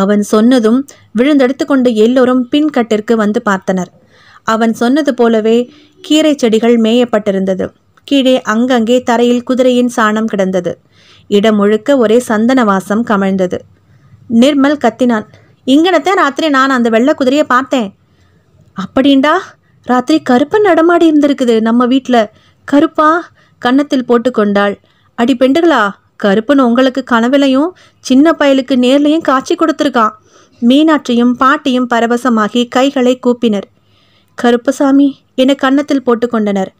அவன் சொன்னதும் விழுந்தெடுத்து கொண்டு எல்லோரும் பின்கட்டிற்கு வந்து பார்த்தனர் அவன் சொன்னது போலவே கீரை செடிகள் மேயப்பட்டிருந்தது கீழே அங்கங்கே தரையில் குதிரையின் சாணம் கிடந்தது இடம் முழுக்க ஒரே சந்தன வாசம் கமழ்ந்தது நிர்மல் கத்தினான் இங்கனத்தை ராத்திரி நான் அந்த வெள்ளை குதிரையை பார்த்தேன் அப்படின்டா ராத்திரி கருப்பன் நடமாடி இருந்திருக்குது நம்ம வீட்டில் கருப்பா கன்னத்தில் போட்டுக்கொண்டாள் அடி பெண்டுகளா கருப்பன் உங்களுக்கு கனவுலையும் சின்ன பயலுக்கு நேர்லையும் காட்சி கொடுத்துருக்கான் மீனாட்சியும் பாட்டியும் பரவசமாகி கைகளை கூப்பினர் கருப்பசாமி என கன்னத்தில் போட்டுக்கொண்டனர்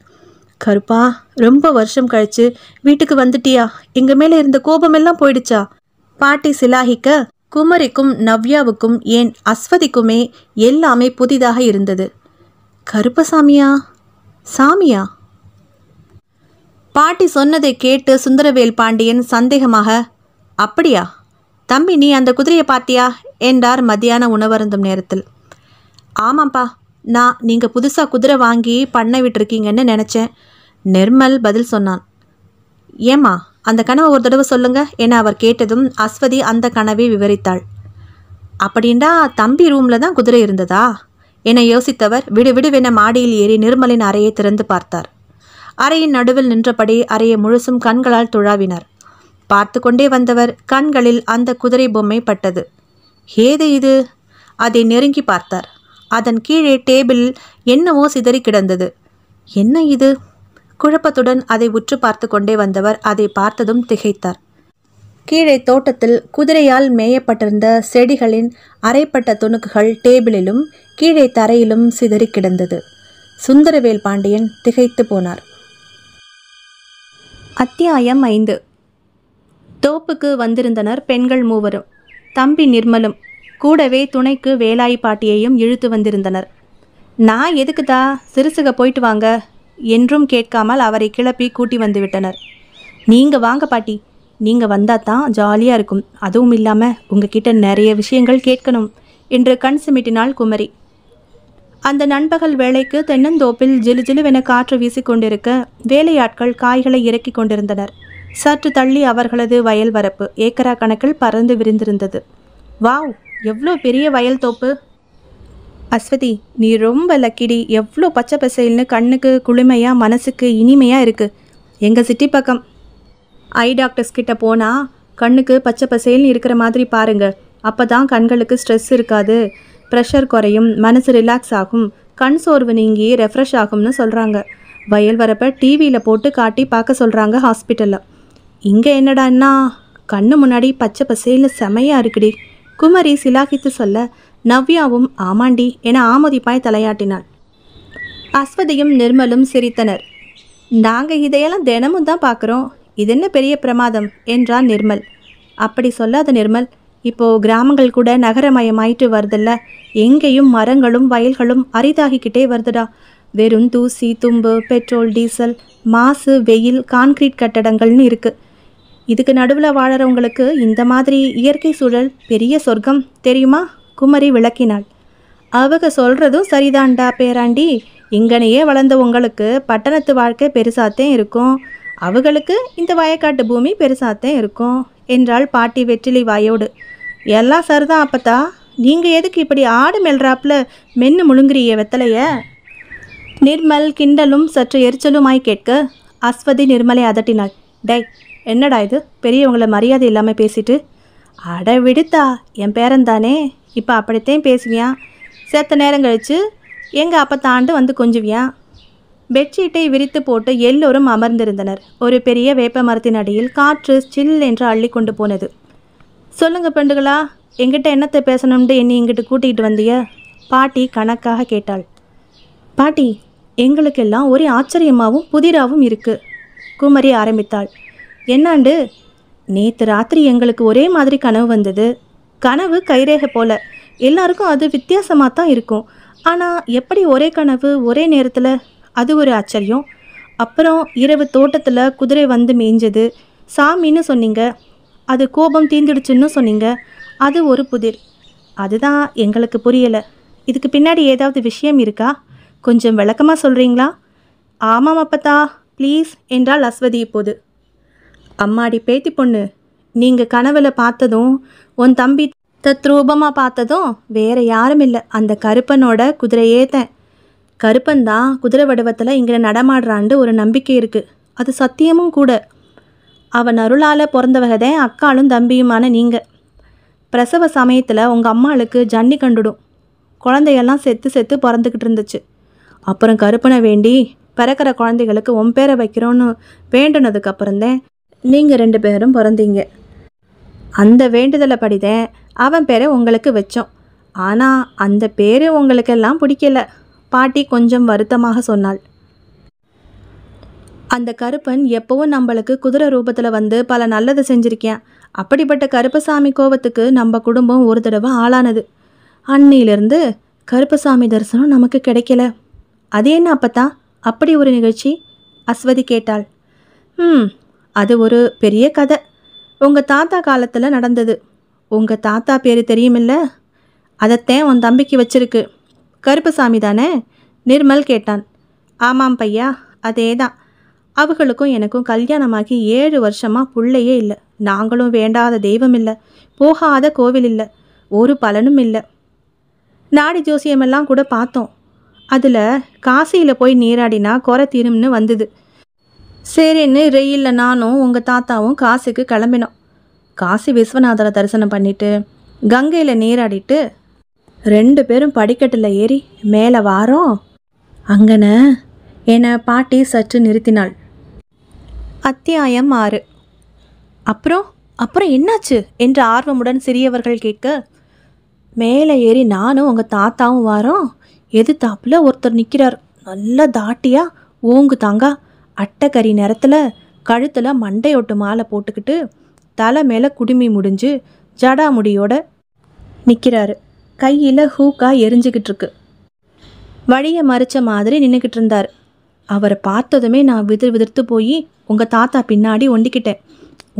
கருப்பா ரொம்ப வருஷம் கழிச்சு வீட்டுக்கு வந்துட்டியா எங்க மேல இருந்த கோபமெல்லாம் போயிடுச்சா பாட்டி சிலாகிக்க குமரிக்கும் நவ்யாவுக்கும் ஏன் அஸ்வதிக்குமே எல்லாமே புதிதாக இருந்தது கருப்பசாமியா சாமியா பாட்டி சொன்னதை கேட்டு சுந்தரவேல் பாண்டியன் சந்தேகமாக அப்படியா தம்பி நீ அந்த குதிரையை பார்த்தியா என்றார் மத்தியான உணவருந்தும் நேரத்தில் ஆமாம்ப்பா நான் நீங்கள் புதுசாக குதிரை வாங்கி பண்ண விட்டுருக்கீங்கன்னு நினச்சேன் நிர்மல் பதில் சொன்னான் ஏம்மா அந்த கனவை ஒரு தடவை சொல்லுங்க என அவர் கேட்டதும் அஸ்வதி அந்த கனவை விவரித்தாள் அப்படின்டா தம்பி ரூமில் தான் குதிரை இருந்ததா என யோசித்தவர் விடுவிடுவென மாடியில் ஏறி நிர்மலின் அறையை திறந்து பார்த்தார் அறையின் நடுவில் நின்றபடி அறையை முழுசும் கண்களால் துழாவினார் பார்த்து கொண்டே வந்தவர் கண்களில் அந்த குதிரை பொம்மை பட்டது ஏது இது அதை நெருங்கி பார்த்தார் அதன் கீழே டேபிளில் என்னவோ சிதறி கிடந்தது என்ன இது குழப்பத்துடன் அதை உற்று பார்த்து கொண்டே வந்தவர் அதை பார்த்ததும் திகைத்தார் கீழே தோட்டத்தில் குதிரையால் மேயப்பட்டிருந்த செடிகளின் அரைப்பட்ட துணுக்குகள் டேபிளிலும் கீழே தரையிலும் சிதறி கிடந்தது சுந்தரவேல் பாண்டியன் திகைத்து போனார் அத்தியாயம் ஐந்து தோப்புக்கு வந்திருந்தனர் பெண்கள் மூவரும் தம்பி நிர்மலும் கூடவே துணைக்கு வேலாய் பாட்டியையும் இழுத்து வந்திருந்தனர் நான் எதுக்குதா சிறுசுக போயிட்டு வாங்க என்றும் கேட்காமல் அவரை கிளப்பி கூட்டி வந்து விட்டனர் நீங்கள் வாங்க பாட்டி நீங்கள் வந்தால் தான் ஜாலியாக இருக்கும் அதுவும் இல்லாமல் உங்ககிட்ட நிறைய விஷயங்கள் கேட்கணும் என்று கண் சிமிட்டினாள் குமரி அந்த நண்பகல் வேளைக்கு தென்னந்தோப்பில் ஜிலு ஜிலுவென காற்று வீசிக்கொண்டிருக்க வேலையாட்கள் காய்களை இறக்கி கொண்டிருந்தனர் சற்று தள்ளி அவர்களது வயல் வரப்பு ஏக்கரா கணக்கில் பறந்து விரிந்திருந்தது வாவ் எவ்வளோ பெரிய வயல் தோப்பு அஸ்வதி நீ ரொம்ப லக்கிடி எவ்வளோ பச்சை பசைல்னு கண்ணுக்கு குளுமையாக மனசுக்கு இனிமையாக இருக்குது எங்கள் சிட்டி பக்கம் ஐ டாக்டர்ஸ் கிட்ட போனால் கண்ணுக்கு பச்சை பசைல்னு இருக்கிற மாதிரி பாருங்கள் அப்போ தான் கண்களுக்கு ஸ்ட்ரெஸ் இருக்காது ப்ரெஷர் குறையும் மனசு ரிலாக்ஸ் ஆகும் கண் சோர்வு நீங்கி ரெஃப்ரெஷ் ஆகும்னு சொல்கிறாங்க வயல் வரப்ப டிவியில் போட்டு காட்டி பார்க்க சொல்கிறாங்க ஹாஸ்பிட்டலில் இங்கே என்னடா கண்ணு முன்னாடி பச்சை பசேலில் செமையாக இருக்குடி குமரி சிலாகித்து சொல்ல நவ்யாவும் ஆமாண்டி என ஆமோதிப்பாய் தலையாட்டினாள் அஸ்வதியும் நிர்மலும் சிரித்தனர் நாங்கள் இதையெல்லாம் தினமும் தான் பார்க்குறோம் இது என்ன பெரிய பிரமாதம் என்றான் நிர்மல் அப்படி சொல்லாத நிர்மல் இப்போது கிராமங்கள் கூட நகரமயமாயிட்டு வருதில்ல எங்கேயும் மரங்களும் வயல்களும் அரிதாகிக்கிட்டே வருதுடா வெறும் தூசி தும்பு பெட்ரோல் டீசல் மாசு வெயில் கான்கிரீட் கட்டடங்கள்னு இருக்குது இதுக்கு நடுவில் வாழறவங்களுக்கு இந்த மாதிரி இயற்கை சூழல் பெரிய சொர்க்கம் தெரியுமா குமரி விளக்கினாள் அவங்க சொல்கிறதும் சரிதான்டா பேராண்டி இங்கனையே வளர்ந்த உங்களுக்கு பட்டணத்து வாழ்க்கை பெருசாத்தே இருக்கும் அவங்களுக்கு இந்த வயக்காட்டு பூமி பெருசாத்தே இருக்கும் என்றாள் பாட்டி வெற்றிலை வாயோடு எல்லாம் சரிதான் அப்பத்தா நீங்கள் எதுக்கு இப்படி ஆடு மெல்றாப்பில் மென்னு முழுங்குறிய வெத்தலைய நிர்மல் கிண்டலும் சற்று எரிச்சலுமாய் கேட்க அஸ்வதி நிர்மலை அதட்டினாள் டே என்னடா இது பெரியவங்களை மரியாதை இல்லாமல் பேசிட்டு அட விடுத்தா என் பேரன் தானே இப்போ அப்படித்தான் பேசுவியான் சேர்த்த நேரம் கழித்து எங்கள் அப்பத்தாண்டு வந்து கொஞ்சுவியான் பெட்ஷீட்டை விரித்து போட்டு எல்லோரும் அமர்ந்திருந்தனர் ஒரு பெரிய வேப்ப மரத்தின் அடியில் காற்று சில் என்று அள்ளி கொண்டு போனது சொல்லுங்க பெண்டுகளா எங்கிட்ட என்னத்தை பேசணும்னு என்னை இங்கிட்டு கூட்டிகிட்டு வந்திய பாட்டி கணக்காக கேட்டாள் பாட்டி எங்களுக்கெல்லாம் ஒரே ஆச்சரியமாகவும் புதிராகவும் இருக்கு குமரி ஆரம்பித்தாள் என்னாண்டு நேற்று ராத்திரி எங்களுக்கு ஒரே மாதிரி கனவு வந்தது கனவு கைரேகை போல எல்லாருக்கும் அது வித்தியாசமாக தான் இருக்கும் ஆனால் எப்படி ஒரே கனவு ஒரே நேரத்தில் அது ஒரு ஆச்சரியம் அப்புறம் இரவு தோட்டத்தில் குதிரை வந்து மேய்ஞ்சது சாமின்னு சொன்னீங்க அது கோபம் தீந்துடுச்சுன்னு சொன்னீங்க அது ஒரு புதிர் அதுதான் எங்களுக்கு புரியலை இதுக்கு பின்னாடி ஏதாவது விஷயம் இருக்கா கொஞ்சம் விளக்கமாக சொல்கிறீங்களா ஆமாம் அப்பத்தா ப்ளீஸ் என்றால் அஸ்வதி இப்போது அம்மாடி பேத்தி பொண்ணு நீங்கள் கனவுல பார்த்ததும் உன் தம்பி தத்ரூபமாக பார்த்ததும் வேற யாரும் இல்லை அந்த கருப்பனோட குதிரையே கருப்பந்தான் குதிரை வடிவத்தில் இங்கே நடமாடுறான்ட்டு ஒரு நம்பிக்கை இருக்குது அது சத்தியமும் கூட அவன் அருளால் பிறந்தவகதே அக்காலும் தம்பியுமான நீங்கள் பிரசவ சமயத்தில் உங்கள் அம்மாளுக்கு ஜன்னி கண்டுடும் குழந்தையெல்லாம் செத்து செத்து பிறந்துக்கிட்டு இருந்துச்சு அப்புறம் கருப்பனை வேண்டி பிறக்கிற குழந்தைகளுக்கு உன் பேரை வைக்கிறோன்னு வேண்டுனதுக்கு அப்புறந்தேன் நீங்கள் ரெண்டு பேரும் பிறந்தீங்க அந்த வேண்டுதலை படிதேன் அவன் பேரை உங்களுக்கு வச்சோம் ஆனால் அந்த பேர் உங்களுக்கெல்லாம் பிடிக்கல பாட்டி கொஞ்சம் வருத்தமாக சொன்னாள் அந்த கருப்பன் எப்போவும் நம்மளுக்கு குதிரை ரூபத்தில் வந்து பல நல்லதை செஞ்சுருக்கேன் அப்படிப்பட்ட கருப்பசாமி கோபத்துக்கு நம்ம குடும்பம் ஒரு தடவை ஆளானது அன்னையிலேருந்து கருப்பசாமி தரிசனம் நமக்கு கிடைக்கல அது என்ன அப்போத்தான் அப்படி ஒரு நிகழ்ச்சி அஸ்வதி கேட்டாள் ம் அது ஒரு பெரிய கதை உங்கள் தாத்தா காலத்தில் நடந்தது உங்கள் தாத்தா பேர் தெரியுமில்ல அதைத்தேன் உன் தம்பிக்கு வச்சிருக்கு கருப்பசாமி தானே நிர்மல் கேட்டான் ஆமாம் பையா அதே தான் அவர்களுக்கும் எனக்கும் கல்யாணமாகி ஏழு வருஷமாக பிள்ளையே இல்லை நாங்களும் வேண்டாத தெய்வம் இல்லை போகாத கோவில் இல்லை ஒரு பலனும் இல்லை நாடி ஜோசியமெல்லாம் கூட பார்த்தோம் அதில் காசியில் போய் நீராடினா குறை தீரும்னு வந்தது சரின்னு ரெயிலில் நானும் உங்கள் தாத்தாவும் காசிக்கு கிளம்பினோம் காசி விஸ்வநாதரை தரிசனம் பண்ணிவிட்டு கங்கையில் நீராடிட்டு ரெண்டு பேரும் படிக்கட்டில் ஏறி மேலே வாரோம் அங்கன என்னை பாட்டி சற்று நிறுத்தினாள் அத்தியாயம் ஆறு அப்புறம் அப்புறம் என்னாச்சு என்று ஆர்வமுடன் சிறியவர்கள் கேட்க மேலே ஏறி நானும் உங்கள் தாத்தாவும் வாரோம் எது தாப்பில் ஒருத்தர் நிற்கிறார் நல்லா தாட்டியா ஓங்கு தாங்கா அட்டைக்கறி நேரத்தில் கழுத்தில் மண்டையொட்டு மாலை போட்டுக்கிட்டு தலை மேலே குடுமி முடிஞ்சு ஜடாமுடியோட நிற்கிறாரு கையில் ஹூக்கா எரிஞ்சுக்கிட்டு இருக்கு வழியை மறைச்ச மாதிரி நின்றுக்கிட்டு இருந்தார் அவரை பார்த்ததுமே நான் விதிர் விதிர்த்து போய் உங்கள் தாத்தா பின்னாடி ஒண்டிக்கிட்டேன்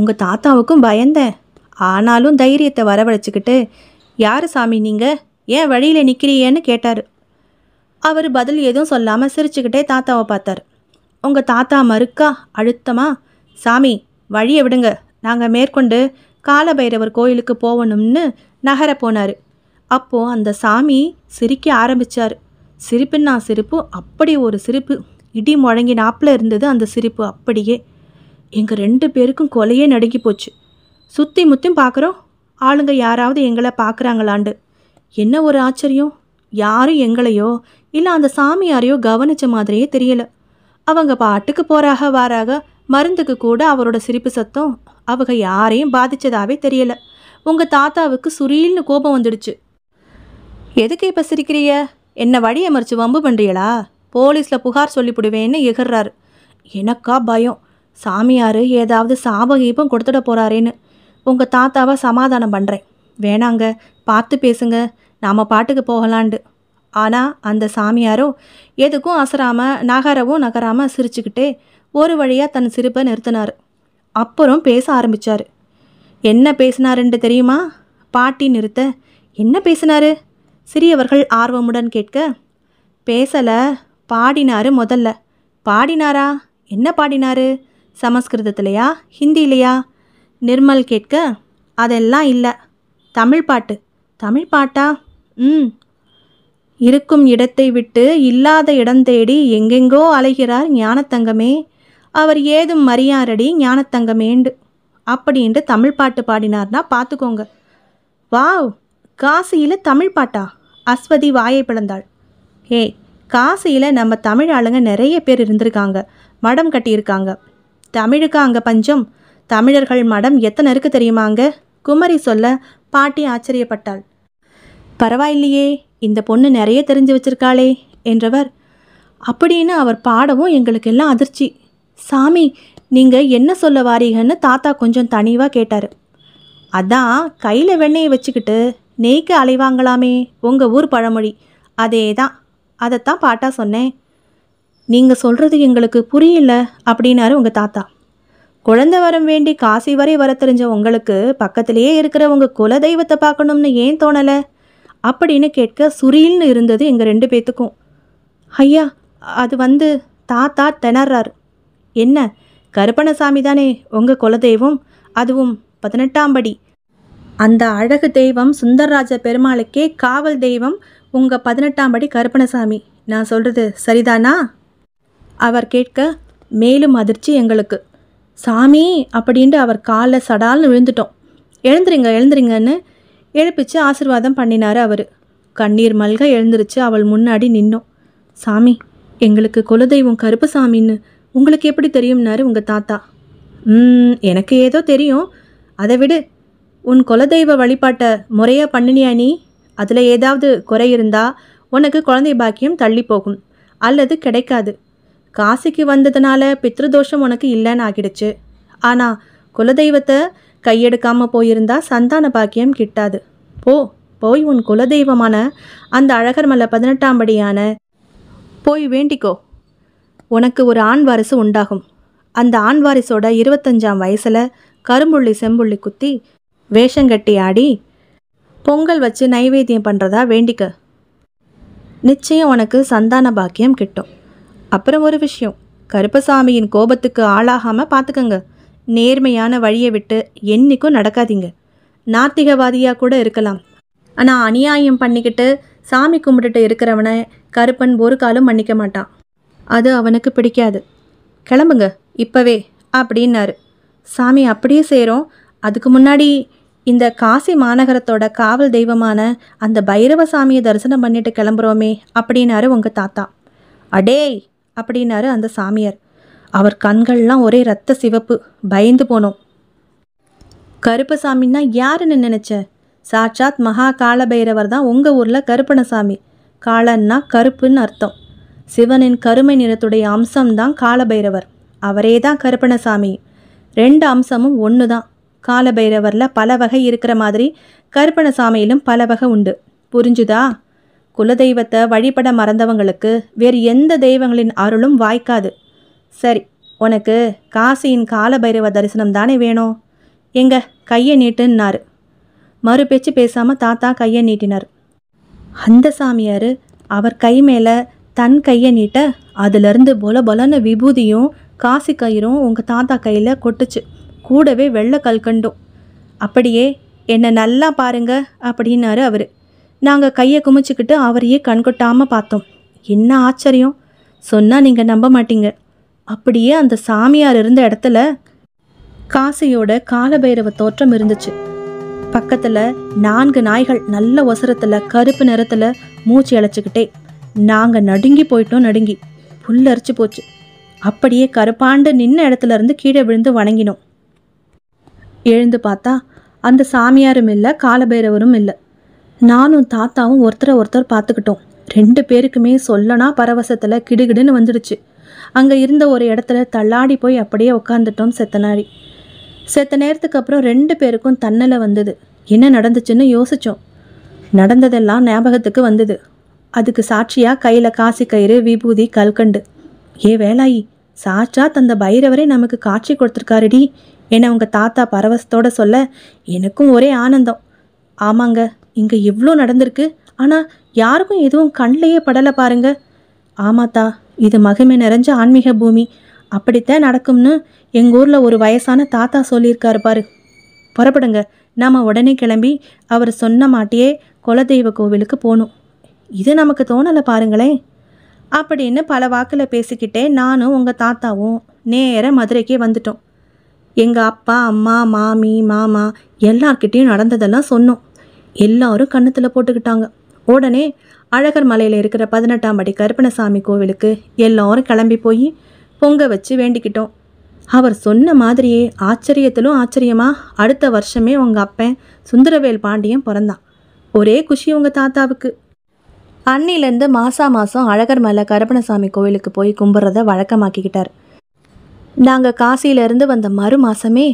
உங்கள் தாத்தாவுக்கும் பயந்தேன் ஆனாலும் தைரியத்தை வரவழைச்சிக்கிட்டு யார் சாமி நீங்கள் ஏன் வழியில் நிற்கிறீன்னு கேட்டார் அவர் பதில் எதுவும் சொல்லாமல் சிரிச்சுக்கிட்டே தாத்தாவை பார்த்தார் உங்கள் தாத்தா மறுக்கா அழுத்தமா சாமி வழியை விடுங்க நாங்கள் மேற்கொண்டு காலபைரவர் கோயிலுக்கு போகணும்னு நகர போனார் அப்போது அந்த சாமி சிரிக்க ஆரம்பித்தார் சிரிப்புன்னா சிரிப்பு அப்படி ஒரு சிரிப்பு இடி முழங்கினாப்பில் இருந்தது அந்த சிரிப்பு அப்படியே எங்கள் ரெண்டு பேருக்கும் கொலையே நடுங்கி போச்சு சுற்றி முத்தியும் பார்க்குறோம் ஆளுங்க யாராவது எங்களை பார்க்குறாங்களாண்டு என்ன ஒரு ஆச்சரியம் யாரும் எங்களையோ இல்லை அந்த சாமியாரையோ கவனித்த மாதிரியே தெரியல அவங்க பாட்டுக்கு போறாக வாராக மருந்துக்கு கூட அவரோட சிரிப்பு சத்தம் அவங்க யாரையும் பாதித்ததாகவே தெரியல உங்கள் தாத்தாவுக்கு சுரீல்னு கோபம் வந்துடுச்சு எதுக்கு இப்போ சிரிக்கிறிய என்னை வழி அமர்ச்சி வம்பு பண்ணுறீங்களா போலீஸில் புகார் சொல்லிவிடுவேன்னு எகர்றாரு எனக்கா பயம் சாமியார் ஏதாவது சாபகீபம் கொடுத்துட போகிறாரேன்னு உங்கள் தாத்தாவை சமாதானம் பண்ணுறேன் வேணாங்க பார்த்து பேசுங்க நாம் பாட்டுக்கு போகலாண்டு ஆனால் அந்த சாமியாரோ எதுக்கும் அசராமல் நகரவும் நகராமல் சிரிச்சுக்கிட்டே ஒரு வழியாக தன் சிரிப்பை நிறுத்தினார் அப்புறம் பேச ஆரம்பித்தார் என்ன பேசினாருன்ட்டு தெரியுமா பாட்டி நிறுத்த என்ன பேசினாரு சிறியவர்கள் ஆர்வமுடன் கேட்க பேசலை பாடினாரு முதல்ல பாடினாரா என்ன பாடினாரு சமஸ்கிருதத்திலையா ஹிந்திலையா நிர்மல் கேட்க அதெல்லாம் இல்லை தமிழ் பாட்டு தமிழ் பாட்டா ம் இருக்கும் இடத்தை விட்டு இல்லாத இடம் தேடி எங்கெங்கோ அலைகிறார் ஞானத்தங்கமே அவர் ஏதும் மரியாரடி ஞானத்தங்கமேண்டு அப்படின்ட்டு தமிழ் பாட்டு பாடினார்னா பார்த்துக்கோங்க வாவ் காசியில் தமிழ் பாட்டா அஸ்வதி வாயை பிளந்தாள் ஏய் காசியில் நம்ம தமிழ் ஆளுங்க நிறைய பேர் இருந்திருக்காங்க மடம் கட்டியிருக்காங்க தமிழுக்கா அங்கே பஞ்சம் தமிழர்கள் மடம் எத்தனை இருக்கு தெரியுமாங்க குமரி சொல்ல பாட்டி ஆச்சரியப்பட்டாள் பரவாயில்லையே இந்த பொண்ணு நிறைய தெரிஞ்சு வச்சிருக்காளே என்றவர் அப்படின்னு அவர் பாடவும் எங்களுக்கு எல்லாம் அதிர்ச்சி சாமி நீங்கள் என்ன சொல்ல வாரீங்கன்னு தாத்தா கொஞ்சம் தனிவாக கேட்டார் அதான் கையில் வெண்ணையை வச்சுக்கிட்டு நெய்க்கு அலைவாங்களாமே உங்கள் ஊர் பழமொழி அதே தான் அதைத்தான் பாட்டா சொன்னேன் நீங்கள் சொல்கிறது எங்களுக்கு புரியல அப்படின்னாரு உங்கள் தாத்தா குழந்தை வரம் வேண்டி காசி வரை வர தெரிஞ்ச உங்களுக்கு பக்கத்திலேயே இருக்கிற உங்கள் குலதெய்வத்தை பார்க்கணும்னு ஏன் தோணலை அப்படின்னு கேட்க சுரீல்னு இருந்தது எங்கள் ரெண்டு பேத்துக்கும் ஐயா அது வந்து தாத்தா திணறார் என்ன கருப்பணசாமி தானே உங்கள் குலதெய்வம் அதுவும் பதினெட்டாம் படி அந்த அழகு தெய்வம் சுந்தரராஜ பெருமாளுக்கே காவல் தெய்வம் உங்கள் பதினெட்டாம் படி கருப்பணசாமி நான் சொல்கிறது சரிதானா அவர் கேட்க மேலும் அதிர்ச்சி எங்களுக்கு சாமி அப்படின்ட்டு அவர் காலில் சடால்னு விழுந்துட்டோம் எழுந்துருங்க எழுந்துருங்கன்னு எழுப்பிச்சு ஆசிர்வாதம் பண்ணினார் அவர் கண்ணீர் மல்க எழுந்துருச்சு அவள் முன்னாடி நின்னோம் சாமி எங்களுக்கு குலதெய்வம் கருப்பசாமின்னு உங்களுக்கு எப்படி தெரியும்னாரு உங்கள் தாத்தா எனக்கு ஏதோ தெரியும் அதை விடு உன் குலதெய்வ வழிபாட்டை முறையாக பண்ணினியா நீ அதில் ஏதாவது குறை இருந்தால் உனக்கு குழந்தை பாக்கியம் தள்ளி போகும் அல்லது கிடைக்காது காசிக்கு வந்ததுனால பித்ருதோஷம் உனக்கு இல்லைன்னு ஆகிடுச்சு ஆனால் குலதெய்வத்தை கையெடுக்காமல் போயிருந்தா சந்தான பாக்கியம் கிட்டாது போ போய் உன் குலதெய்வமான அந்த அழகர் மலை பதினெட்டாம் படியான போய் வேண்டிக்கோ உனக்கு ஒரு ஆண் வாரிசு உண்டாகும் அந்த ஆண் வாரிசோட இருபத்தஞ்சாம் வயசில் கரும்புள்ளி செம்புள்ளி குத்தி வேஷங்கட்டி ஆடி பொங்கல் வச்சு நைவேத்தியம் பண்ணுறதா வேண்டிக்க நிச்சயம் உனக்கு சந்தான பாக்கியம் கிட்டும் அப்புறம் ஒரு விஷயம் கருப்பசாமியின் கோபத்துக்கு ஆளாகாமல் பார்த்துக்கங்க நேர்மையான வழியை விட்டு என்றைக்கும் நடக்காதீங்க நாத்திகவாதியாக கூட இருக்கலாம் ஆனால் அநியாயம் பண்ணிக்கிட்டு சாமி கும்பிட்டுட்டு இருக்கிறவனை கருப்பன் ஒரு காலம் மன்னிக்க மாட்டான் அது அவனுக்கு பிடிக்காது கிளம்புங்க இப்போவே அப்படின்னாரு சாமி அப்படியே செய்கிறோம் அதுக்கு முன்னாடி இந்த காசி மாநகரத்தோட காவல் தெய்வமான அந்த பைரவ சாமியை தரிசனம் பண்ணிட்டு கிளம்புறோமே அப்படின்னாரு உங்கள் தாத்தா அடேய் அப்படின்னாரு அந்த சாமியார் அவர் கண்கள்லாம் ஒரே ரத்த சிவப்பு பயந்து போனோம் கருப்பசாமின்னா யாருன்னு நினச்ச சாட்சாத் மகா கால பைரவர் தான் உங்கள் ஊரில் கருப்பணசாமி காலன்னா கருப்புன்னு அர்த்தம் சிவனின் கருமை நிறத்துடைய அம்சம்தான் காலபைரவர் அவரே தான் கருப்பணசாமி ரெண்டு அம்சமும் ஒன்று தான் காலபைரவரில் பல வகை இருக்கிற மாதிரி கருப்பணசாமியிலும் பல வகை உண்டு புரிஞ்சுதா குலதெய்வத்தை வழிபட மறந்தவங்களுக்கு வேறு எந்த தெய்வங்களின் அருளும் வாய்க்காது சரி உனக்கு காசியின் காலபைரவ தரிசனம் தானே வேணும் எங்க கையை நீட்டுன்னாரு மறு பேச்சு பேசாமல் தாத்தா கையை நீட்டினார் அந்த சாமியார் அவர் கை மேலே தன் கையை நீட்ட அதுலேருந்து பொல பொலன்னு விபூதியும் காசி கயிறும் உங்கள் தாத்தா கையில் கொட்டுச்சு கூடவே வெள்ளை கல்கண்டும் அப்படியே என்னை நல்லா பாருங்க அப்படின்னாரு அவர் நாங்கள் கையை குமிச்சிக்கிட்டு அவரையே கண்கொட்டாமல் பார்த்தோம் என்ன ஆச்சரியம் சொன்னால் நீங்கள் நம்ப மாட்டீங்க அப்படியே அந்த சாமியார் இருந்த இடத்துல காசியோட காலபைரவ தோற்றம் இருந்துச்சு பக்கத்தில் நான்கு நாய்கள் நல்ல ஒசரத்தில் கருப்பு நிறத்தில் மூச்சு அழைச்சிக்கிட்டே நாங்கள் நடுங்கி போயிட்டோம் நடுங்கி புல்லரிச்சு போச்சு அப்படியே கருப்பாண்டு நின்ன இடத்துல இருந்து கீழே விழுந்து வணங்கினோம் எழுந்து பார்த்தா அந்த சாமியாரும் இல்லை காலபைரவரும் இல்லை நானும் தாத்தாவும் ஒருத்தரை ஒருத்தர் பார்த்துக்கிட்டோம் ரெண்டு பேருக்குமே சொல்லனா பரவசத்தில் கிடுகிடுன்னு வந்துடுச்சு அங்கே இருந்த ஒரு இடத்துல தள்ளாடி போய் அப்படியே உட்காந்துட்டோம் நாடி செத்த நேரத்துக்கு அப்புறம் ரெண்டு பேருக்கும் தன்னலை வந்தது என்ன நடந்துச்சுன்னு யோசித்தோம் நடந்ததெல்லாம் ஞாபகத்துக்கு வந்தது அதுக்கு சாட்சியாக கையில் காசி கயிறு விபூதி கல்கண்டு ஏ வேலாயி சாட்சா தந்த பைரவரே நமக்கு காட்சி கொடுத்துருக்காருடி ஏன்னா அவங்க தாத்தா பரவசத்தோடு சொல்ல எனக்கும் ஒரே ஆனந்தம் ஆமாங்க இங்கே இவ்வளோ நடந்திருக்கு ஆனால் யாருக்கும் எதுவும் கண்லையே படலை பாருங்க ஆமாத்தா இது மகிமை நிறைஞ்ச ஆன்மீக பூமி அப்படித்தான் நடக்கும்னு எங்கள் ஊரில் ஒரு வயசான தாத்தா சொல்லியிருக்காரு பாரு புறப்படுங்க நாம் உடனே கிளம்பி அவர் சொன்ன மாட்டியே குலதெய்வ கோவிலுக்கு போகணும் இது நமக்கு தோணலை பாருங்களேன் அப்படின்னு பல வாக்கில் பேசிக்கிட்டே நானும் உங்கள் தாத்தாவும் நேர மதுரைக்கே வந்துட்டோம் எங்கள் அப்பா அம்மா மாமி மாமா எல்லார்கிட்டையும் நடந்ததெல்லாம் சொன்னோம் எல்லாரும் கண்ணத்தில் போட்டுக்கிட்டாங்க உடனே அழகர் மலையில் இருக்கிற பதினெட்டாம் படி கருப்பணசாமி கோவிலுக்கு எல்லாரும் கிளம்பி போய் பொங்க வச்சு வேண்டிக்கிட்டோம் அவர் சொன்ன மாதிரியே ஆச்சரியத்திலும் ஆச்சரியமாக அடுத்த வருஷமே உங்கள் அப்பன் சுந்தரவேல் பாண்டியன் பிறந்தான் ஒரே குஷி உங்கள் தாத்தாவுக்கு அன்னிலேருந்து மாதம் மாதம் அழகர் மலை கருப்பணசாமி கோவிலுக்கு போய் கும்பிட்றத வழக்கமாக்கிக்கிட்டார் நாங்கள் இருந்து வந்த மறு மாதமே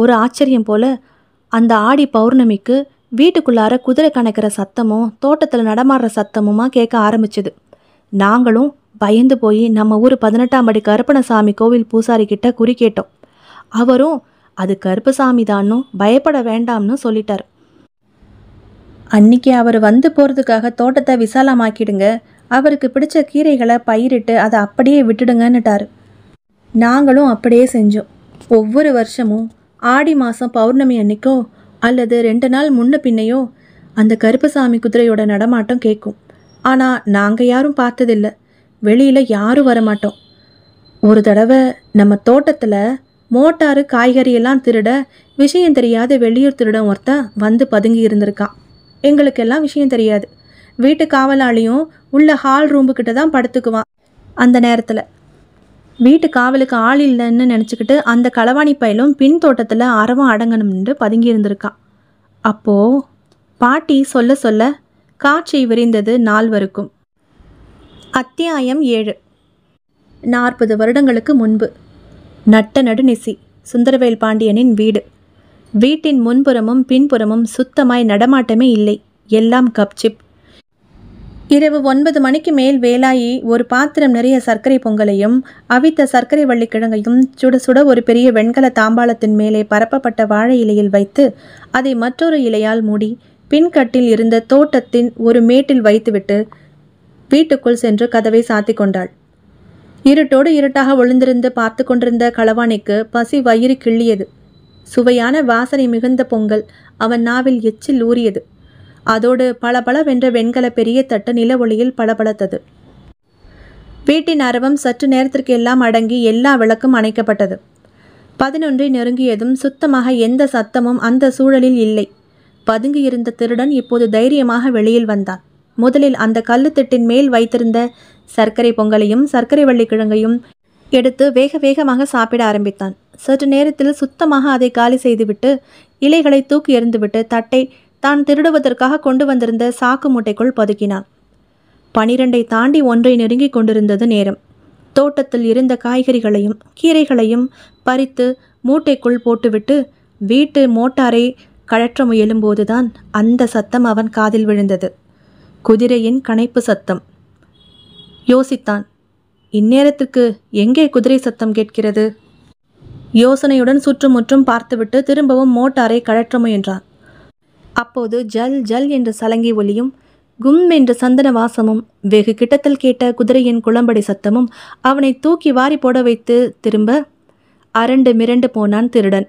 ஒரு ஆச்சரியம் போல் அந்த ஆடி பௌர்ணமிக்கு வீட்டுக்குள்ளார குதிரை கணக்கிற சத்தமும் தோட்டத்தில் நடமாடுற சத்தமுமா கேட்க ஆரம்பிச்சுது நாங்களும் பயந்து போய் நம்ம ஊர் பதினெட்டாம் படி கருப்பணசாமி கோவில் பூசாரி கிட்ட குறி கேட்டோம் அவரும் அது கருப்பசாமி தானும் பயப்பட வேண்டாம்னு சொல்லிட்டார் அன்னைக்கு அவர் வந்து போகிறதுக்காக தோட்டத்தை விசாலமாக்கிடுங்க அவருக்கு பிடிச்ச கீரைகளை பயிரிட்டு அதை அப்படியே விட்டுடுங்கன்னுட்டார் நாங்களும் அப்படியே செஞ்சோம் ஒவ்வொரு வருஷமும் ஆடி மாதம் பௌர்ணமி அன்னைக்கோ அல்லது ரெண்டு நாள் முன்ன பின்னையோ அந்த கருப்பசாமி குதிரையோட நடமாட்டம் கேட்கும் ஆனால் நாங்கள் யாரும் பார்த்ததில்ல வெளியில் யாரும் வரமாட்டோம் ஒரு தடவை நம்ம தோட்டத்தில் மோட்டாரு காய்கறியெல்லாம் திருட விஷயம் தெரியாத வெளியூர் திருடம் ஒருத்தன் வந்து பதுங்கி இருந்திருக்கான் எங்களுக்கெல்லாம் விஷயம் தெரியாது வீட்டு காவலாளியும் உள்ள ஹால் ரூம்புக்கிட்ட தான் படுத்துக்குவான் அந்த நேரத்தில் வீட்டு காவலுக்கு ஆள் இல்லைன்னு நினச்சிக்கிட்டு அந்த களவாணி பயலும் பின் தோட்டத்தில் அறவம் அடங்கணும்னு பதுங்கி அப்போது பாட்டி சொல்ல சொல்ல காட்சி விரிந்தது நால்வருக்கும் அத்தியாயம் ஏழு நாற்பது வருடங்களுக்கு முன்பு நட்ட நடுநிசி சுந்தரவேல் பாண்டியனின் வீடு வீட்டின் முன்புறமும் பின்புறமும் சுத்தமாய் நடமாட்டமே இல்லை எல்லாம் கப்சிப் இரவு ஒன்பது மணிக்கு மேல் வேலாயி ஒரு பாத்திரம் நிறைய சர்க்கரை பொங்கலையும் அவித்த சர்க்கரை வள்ளிக்கிழங்கையும் சுட சுட ஒரு பெரிய வெண்கல தாம்பாளத்தின் மேலே பரப்பப்பட்ட வாழை இலையில் வைத்து அதை மற்றொரு இலையால் மூடி பின்கட்டில் இருந்த தோட்டத்தின் ஒரு மேட்டில் வைத்துவிட்டு வீட்டுக்குள் சென்று கதவை சாத்தி கொண்டாள் இருட்டோடு இருட்டாக ஒளிந்திருந்து பார்த்து கொண்டிருந்த களவாணிக்கு பசி வயிறு கிள்ளியது சுவையான வாசனை மிகுந்த பொங்கல் அவன் நாவில் எச்சில் ஊறியது அதோடு பளபளவென்ற வெண்கல பெரிய தட்டு நில ஒளியில் பளபளத்தது வீட்டின் அரவம் சற்று நேரத்திற்கு எல்லாம் அடங்கி எல்லா விளக்கும் அணைக்கப்பட்டது பதினொன்றை நெருங்கியதும் சுத்தமாக எந்த சத்தமும் அந்த சூழலில் இல்லை பதுங்கியிருந்த திருடன் இப்போது தைரியமாக வெளியில் வந்தான் முதலில் அந்த கல்லுத்திட்டின் மேல் வைத்திருந்த சர்க்கரை பொங்கலையும் சர்க்கரை கிழங்கையும் எடுத்து வேக வேகமாக சாப்பிட ஆரம்பித்தான் சற்று நேரத்தில் சுத்தமாக அதை காலி செய்துவிட்டு இலைகளை தூக்கி எறிந்துவிட்டு தட்டை தான் திருடுவதற்காக கொண்டு வந்திருந்த சாக்கு மூட்டைக்குள் பதுக்கினான் பனிரெண்டை தாண்டி ஒன்றை நெருங்கி கொண்டிருந்தது நேரம் தோட்டத்தில் இருந்த காய்கறிகளையும் கீரைகளையும் பறித்து மூட்டைக்குள் போட்டுவிட்டு வீட்டு மோட்டாரை கழற்ற முயலும்போதுதான் அந்த சத்தம் அவன் காதில் விழுந்தது குதிரையின் கணைப்பு சத்தம் யோசித்தான் இந்நேரத்துக்கு எங்கே குதிரை சத்தம் கேட்கிறது யோசனையுடன் சுற்றுமுற்றும் பார்த்துவிட்டு திரும்பவும் மோட்டாரை கழற்ற முயன்றான் அப்போது ஜல் ஜல் என்ற சலங்கை ஒலியும் கும் என்ற சந்தன வாசமும் வெகு கிட்டத்தில் கேட்ட குதிரையின் குளம்படி சத்தமும் அவனை தூக்கி வாரி போட வைத்து திரும்ப அரண்டு மிரண்டு போனான் திருடன்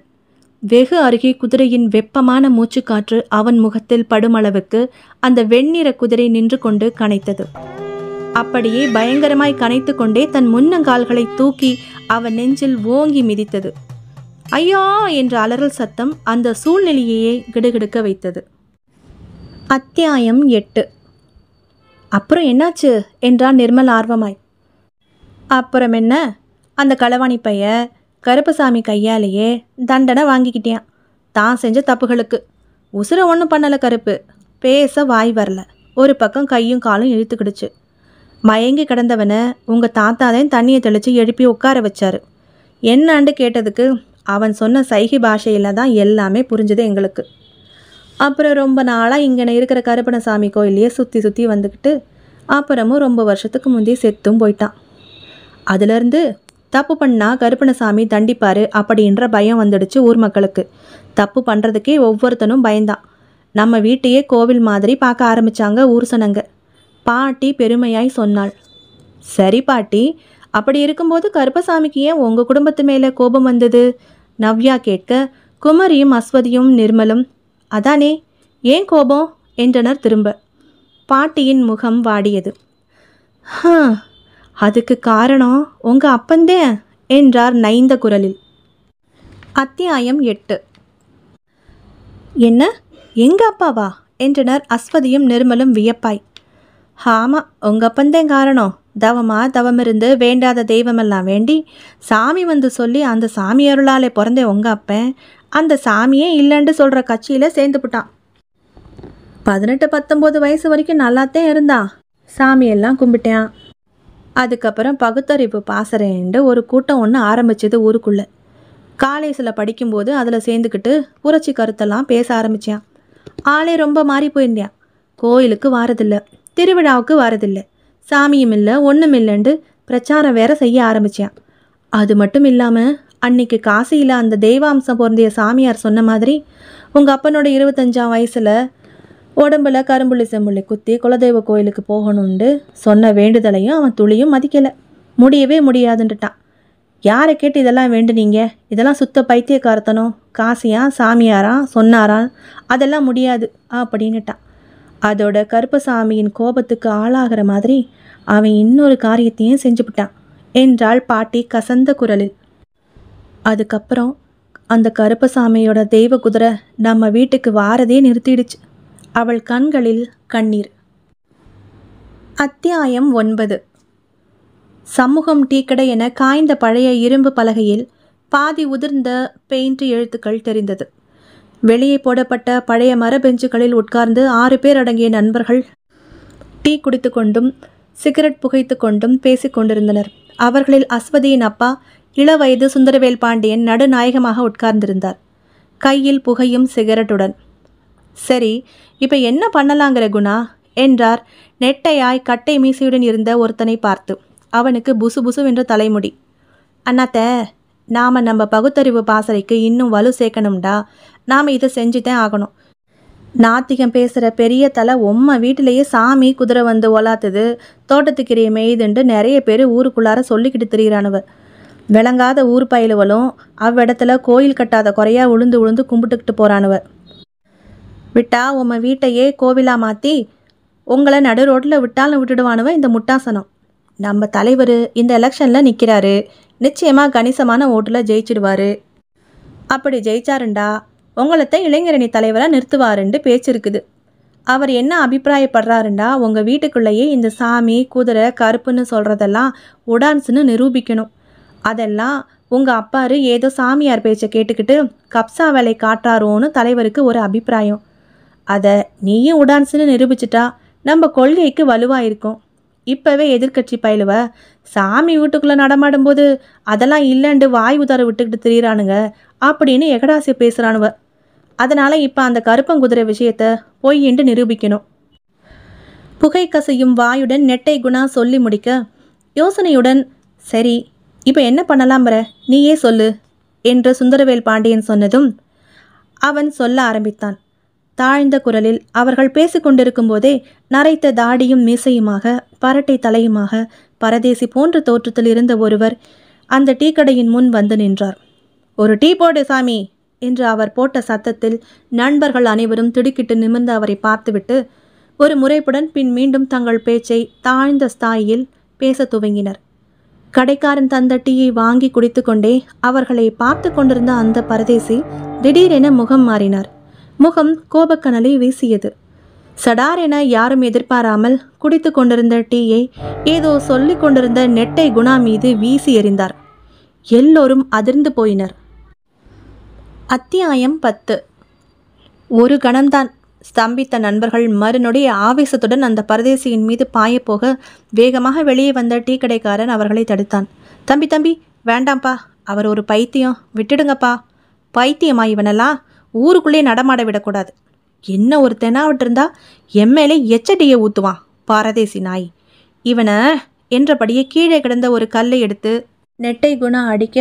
வெகு அருகே குதிரையின் வெப்பமான மூச்சுக்காற்று அவன் முகத்தில் படுமளவுக்கு அந்த வெண்ணிற குதிரை நின்று கொண்டு கனைத்தது அப்படியே பயங்கரமாய் கனைத்து கொண்டே தன் முன்னங்கால்களை தூக்கி அவன் நெஞ்சில் ஓங்கி மிதித்தது ஐயா என்ற அலறல் சத்தம் அந்த சூழ்நிலையையே கிடுகிடுக்க வைத்தது அத்தியாயம் எட்டு அப்புறம் என்னாச்சு என்றான் நிர்மல் ஆர்வமாய் அப்புறம் என்ன அந்த களவாணி பைய கருப்பசாமி கையாலேயே தண்டனை வாங்கிக்கிட்டேன் தான் செஞ்ச தப்புகளுக்கு உசுரை ஒன்றும் பண்ணலை கருப்பு பேச வாய் வரல ஒரு பக்கம் கையும் காலும் இழுத்துக்கிடுச்சு மயங்கி கிடந்தவனை உங்கள் தாத்தாதையும் தண்ணியை தெளித்து எழுப்பி உட்கார வச்சாரு என்னான்னு கேட்டதுக்கு அவன் சொன்ன சைகி பாஷையில் தான் எல்லாமே புரிஞ்சது எங்களுக்கு அப்புறம் ரொம்ப நாளாக இங்கே இருக்கிற கருப்பணசாமி கோயிலையே சுற்றி சுற்றி வந்துக்கிட்டு அப்புறமும் ரொம்ப வருஷத்துக்கு முந்தைய செத்தும் போயிட்டான் அதுலேருந்து தப்பு பண்ணால் கருப்பணசாமி தண்டிப்பார் அப்படின்ற பயம் வந்துடுச்சு ஊர் மக்களுக்கு தப்பு பண்ணுறதுக்கே ஒவ்வொருத்தனும் பயந்தான் நம்ம வீட்டையே கோவில் மாதிரி பார்க்க ஆரம்பித்தாங்க ஊர் சனங்க பாட்டி பெருமையாய் சொன்னாள் சரி பாட்டி அப்படி இருக்கும்போது கருப்பசாமிக்கு ஏன் உங்கள் குடும்பத்து மேலே கோபம் வந்தது நவ்யா கேட்க குமரியும் அஸ்வதியும் நிர்மலும் அதானே ஏன் கோபம் என்றனர் திரும்ப பாட்டியின் முகம் வாடியது ஹ அதுக்கு காரணம் உங்க அப்பந்தே என்றார் நைந்த குரலில் அத்தியாயம் எட்டு என்ன எங்க அப்பாவா என்றனர் அஸ்வதியும் நிர்மலும் வியப்பாய் ஆமாம் உங்க அப்பந்தேன் காரணம் தவமா தவமிருந்து வேண்டாத தெய்வமெல்லாம் வேண்டி சாமி வந்து சொல்லி அந்த சாமி அருளாலே பிறந்தே உங்க அப்பன் அந்த சாமியே இல்லைன்னு சொல்கிற கட்சியில் சேர்ந்துப்புட்டான் பதினெட்டு பத்தொம்போது வயசு வரைக்கும் நல்லாத்தான் இருந்தான் சாமியெல்லாம் கும்பிட்டேன் அதுக்கப்புறம் பகுத்தறிவு பாசறேன்ட்டு ஒரு கூட்டம் ஒன்று ஆரம்பிச்சது ஊருக்குள்ளே காலேஜில் படிக்கும்போது அதில் சேர்ந்துக்கிட்டு புரட்சி கருத்தெல்லாம் பேச ஆரம்பித்தான் ஆளே ரொம்ப மாறி போயிருந்தேன் கோயிலுக்கு வாரதில்லை திருவிழாவுக்கு வாரதில்லை சாமியும் இல்லை ஒன்றும் இல்லைன்ட்டு பிரச்சாரம் வேற செய்ய ஆரம்பித்தேன் அது மட்டும் இல்லாமல் அன்னைக்கு காசியில் அந்த தெய்வாம்சம் பொருந்திய சாமியார் சொன்ன மாதிரி உங்கள் அப்பனோட இருபத்தஞ்சாம் வயசில் உடம்புல கரும்புள்ளி செம்புள்ளி குத்தி குலதெய்வ கோயிலுக்கு போகணும்னு சொன்ன வேண்டுதலையும் அவன் துளியும் மதிக்கலை முடியவே முடியாதுன்ட்டுட்டான் யாரை கேட்டு இதெல்லாம் வேண்டுனீங்க இதெல்லாம் சுத்த பைத்தியக்காரத்தனம் காசியா சாமியாரா சொன்னாரா அதெல்லாம் முடியாது அப்படின்னுட்டான் அதோட கருப்பசாமியின் கோபத்துக்கு ஆளாகிற மாதிரி அவன் இன்னொரு காரியத்தையும் செஞ்சுவிட்டான் என்றாள் பாட்டி கசந்த குரலில் அதுக்கப்புறம் அந்த கருப்பசாமியோட தெய்வ குதிரை நம்ம வீட்டுக்கு வாரதே நிறுத்திடுச்சு அவள் கண்களில் கண்ணீர் அத்தியாயம் ஒன்பது சமூகம் டீக்கடை என காய்ந்த பழைய இரும்பு பலகையில் பாதி உதிர்ந்த பெயிண்ட் எழுத்துக்கள் தெரிந்தது வெளியே போடப்பட்ட பழைய மர பெஞ்சுகளில் உட்கார்ந்து ஆறு பேர் அடங்கிய நண்பர்கள் டீ குடித்து கொண்டும் சிகரெட் புகைத்து கொண்டும் பேசிக் கொண்டிருந்தனர் அவர்களில் அஸ்வதியின் அப்பா இளவயது சுந்தரவேல் பாண்டியன் நடுநாயகமாக உட்கார்ந்திருந்தார் கையில் புகையும் சிகரெட்டுடன் சரி இப்போ என்ன பண்ணலாங்கிற குணா என்றார் நெட்டையாய் கட்டை மீசையுடன் இருந்த ஒருத்தனை பார்த்து அவனுக்கு புசு புசு என்ற தலைமுடி அண்ணாத்த நாம நம்ம பகுத்தறிவு பாசறைக்கு இன்னும் வலு சேர்க்கணும்டா நாம் இதை செஞ்சுதான் ஆகணும் நாத்திகம் பேசுகிற பெரிய தலை உம்மை வீட்டிலேயே சாமி குதிரை வந்து ஒலாத்துது தோட்டத்துக்கிரிய மேய்துண்டு நிறைய பேர் ஊருக்குள்ளார சொல்லிக்கிட்டு திரியிறானுவ விளங்காத ஊர் பயிலுவலும் அவ்விடத்துல கோயில் கட்டாத குறையா உளுந்து உளுந்து கும்பிட்டுக்கிட்டு போகிறானுவ விட்டா உம்மை வீட்டையே கோவிலாக மாற்றி உங்களை நடு ரோட்டில் விட்டாலும் விட்டுடுவானுவ இந்த முட்டாசனம் நம்ம தலைவர் இந்த எலெக்ஷனில் நிற்கிறாரு நிச்சயமாக கணிசமான ஓட்டில் ஜெயிச்சிடுவார் அப்படி ஜெயிச்சாருண்டா உங்களத்தை இளைஞரணி தலைவராக நிறுத்துவாருன்னு பேச்சு இருக்குது அவர் என்ன அபிப்பிராயப்படுறாருண்டா உங்கள் வீட்டுக்குள்ளேயே இந்த சாமி குதிரை கருப்புன்னு சொல்கிறதெல்லாம் உடான்ஸ்னு நிரூபிக்கணும் அதெல்லாம் உங்கள் அப்பாரு ஏதோ சாமியார் பேச்சை கேட்டுக்கிட்டு கப்சா வேலை காட்டாரோன்னு தலைவருக்கு ஒரு அபிப்பிராயம் அதை நீயும் உடான்ஸ்னு நிரூபிச்சிட்டா நம்ம கொள்கைக்கு வலுவாக இருக்கும் இப்போவே எதிர்கட்சி பயிலுவ சாமி வீட்டுக்குள்ளே நடமாடும்போது அதெல்லாம் இல்லைண்டு வாய் உதார விட்டுக்கிட்டு திரியிறானுங்க அப்படின்னு எகடாசி பேசுகிறானுவ அதனால் இப்போ அந்த கருப்பங்குதிரை விஷயத்த என்று நிரூபிக்கணும் புகை கசையும் வாயுடன் நெட்டை குணா சொல்லி முடிக்க யோசனையுடன் சரி இப்போ என்ன பண்ணலாம்ற நீயே சொல்லு என்று சுந்தரவேல் பாண்டியன் சொன்னதும் அவன் சொல்ல ஆரம்பித்தான் தாழ்ந்த குரலில் அவர்கள் பேசிக்கொண்டிருக்கும் போதே நரைத்த தாடியும் மீசையுமாக பரட்டை தலையுமாக பரதேசி போன்ற தோற்றத்தில் இருந்த ஒருவர் அந்த டீ கடையின் முன் வந்து நின்றார் ஒரு டீ போடு சாமி என்று அவர் போட்ட சத்தத்தில் நண்பர்கள் அனைவரும் திடுக்கிட்டு நிமிர்ந்து அவரை பார்த்துவிட்டு ஒரு முறைப்புடன் பின் மீண்டும் தங்கள் பேச்சை தாழ்ந்த ஸ்தாயில் பேச துவங்கினர் கடைக்காரன் தந்த டீயை வாங்கி குடித்துக்கொண்டே அவர்களை பார்த்து கொண்டிருந்த அந்த பரதேசி திடீரென முகம் மாறினார் முகம் கோபக்கனலை வீசியது சடார் என யாரும் எதிர்பாராமல் குடித்து கொண்டிருந்த டீயை ஏதோ சொல்லிக் கொண்டிருந்த நெட்டை குணா மீது வீசி எறிந்தார் எல்லோரும் அதிர்ந்து போயினர் அத்தியாயம் பத்து ஒரு கணம்தான் ஸ்தம்பித்த நண்பர்கள் மறுநொடி ஆவேசத்துடன் அந்த பரதேசியின் மீது பாயப்போக வேகமாக வெளியே வந்த டீ கடைக்காரன் அவர்களை தடுத்தான் தம்பி தம்பி வேண்டாம்ப்பா அவர் ஒரு பைத்தியம் விட்டுடுங்கப்பா பைத்தியமா இவனெல்லாம் ஊருக்குள்ளே நடமாட விடக்கூடாது என்ன ஒரு தெனாவிட்டிருந்தா இருந்தா எம்எல்ஏ எச்சடியை ஊற்றுவான் பாரதேசி நாய் இவனை என்றபடியே கீழே கிடந்த ஒரு கல்லை எடுத்து நெட்டை குணா அடிக்க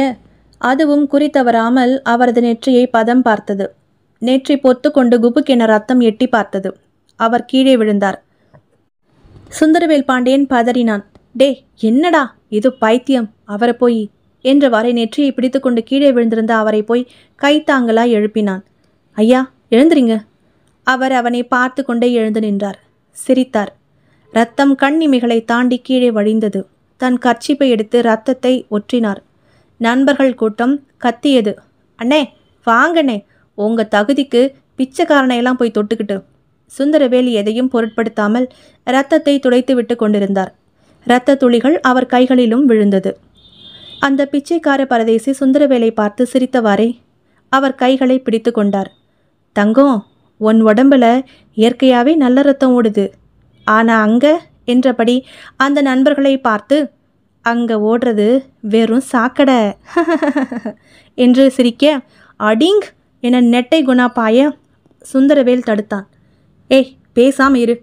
அதுவும் குறித்தவராமல் அவரது நெற்றியை பதம் பார்த்தது நெற்றி பொத்து கொண்டு குபுக்கென ரத்தம் எட்டி பார்த்தது அவர் கீழே விழுந்தார் சுந்தரவேல் பாண்டியன் பதறினான் டே என்னடா இது பைத்தியம் அவரை போய் என்றவாறே நெற்றியை பிடித்துக்கொண்டு கீழே விழுந்திருந்த அவரை போய் கைத்தாங்களாய் எழுப்பினான் ஐயா எழுந்துறீங்க அவர் அவனை பார்த்து கொண்டே எழுந்து நின்றார் சிரித்தார் ரத்தம் கண்ணிமைகளை தாண்டி கீழே வழிந்தது தன் கர்ச்சிப்பை எடுத்து ரத்தத்தை ஒற்றினார் நண்பர்கள் கூட்டம் கத்தியது அண்ணே வாங்கண்ணே உங்க தகுதிக்கு பிச்சைக்காரனையெல்லாம் போய் தொட்டுக்கிட்டு சுந்தரவேல் எதையும் பொருட்படுத்தாமல் ரத்தத்தை துடைத்து விட்டு கொண்டிருந்தார் இரத்த துளிகள் அவர் கைகளிலும் விழுந்தது அந்த பிச்சைக்கார பரதேசி சுந்தரவேலை பார்த்து சிரித்தவாறே அவர் கைகளை பிடித்து கொண்டார் தங்கம் உன் உடம்புல இயற்கையாகவே நல்ல ரத்தம் ஓடுது ஆனால் அங்கே என்றபடி அந்த நண்பர்களை பார்த்து அங்கே ஓடுறது வெறும் சாக்கடை என்று சிரிக்க அடிங் என நெட்டை குணாப்பாய சுந்தரவேல் தடுத்தான் ஏய் பேசாமல் இரு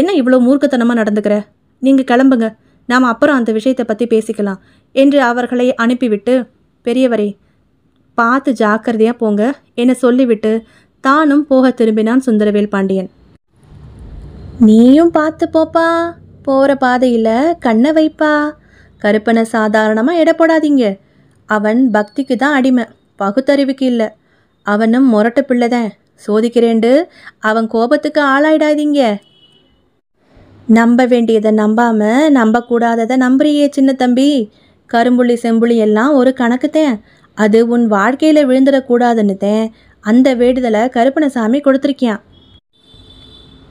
என்ன இவ்வளோ மூர்க்கத்தனமாக நடந்துக்கிற நீங்கள் கிளம்புங்க நாம் அப்புறம் அந்த விஷயத்தை பற்றி பேசிக்கலாம் என்று அவர்களை அனுப்பிவிட்டு பெரியவரே பார்த்து ஜாக்கிரதையாக போங்க என்னை சொல்லிவிட்டு தானும் போக திரும்பினான் சுந்தரவேல் பாண்டியன் நீயும் பார்த்து போப்பா போகிற பாதையில் கண்ணை வைப்பா கருப்பனை சாதாரணமாக எடை போடாதீங்க அவன் பக்திக்கு தான் அடிமை பகுத்தறிவுக்கு இல்லை அவனும் முரட்டு பிள்ளைதான் சோதிக்கிறேண்டு அவன் கோபத்துக்கு ஆளாயிடாதீங்க நம்ப வேண்டியதை நம்பாம நம்பக்கூடாததை நம்புறியே சின்ன தம்பி கரும்புள்ளி செம்புள்ளி எல்லாம் ஒரு கணக்குத்தேன் அது உன் வாழ்க்கையில் தேன் அந்த வேடுதலை கருப்பணசாமி கொடுத்துருக்கியான்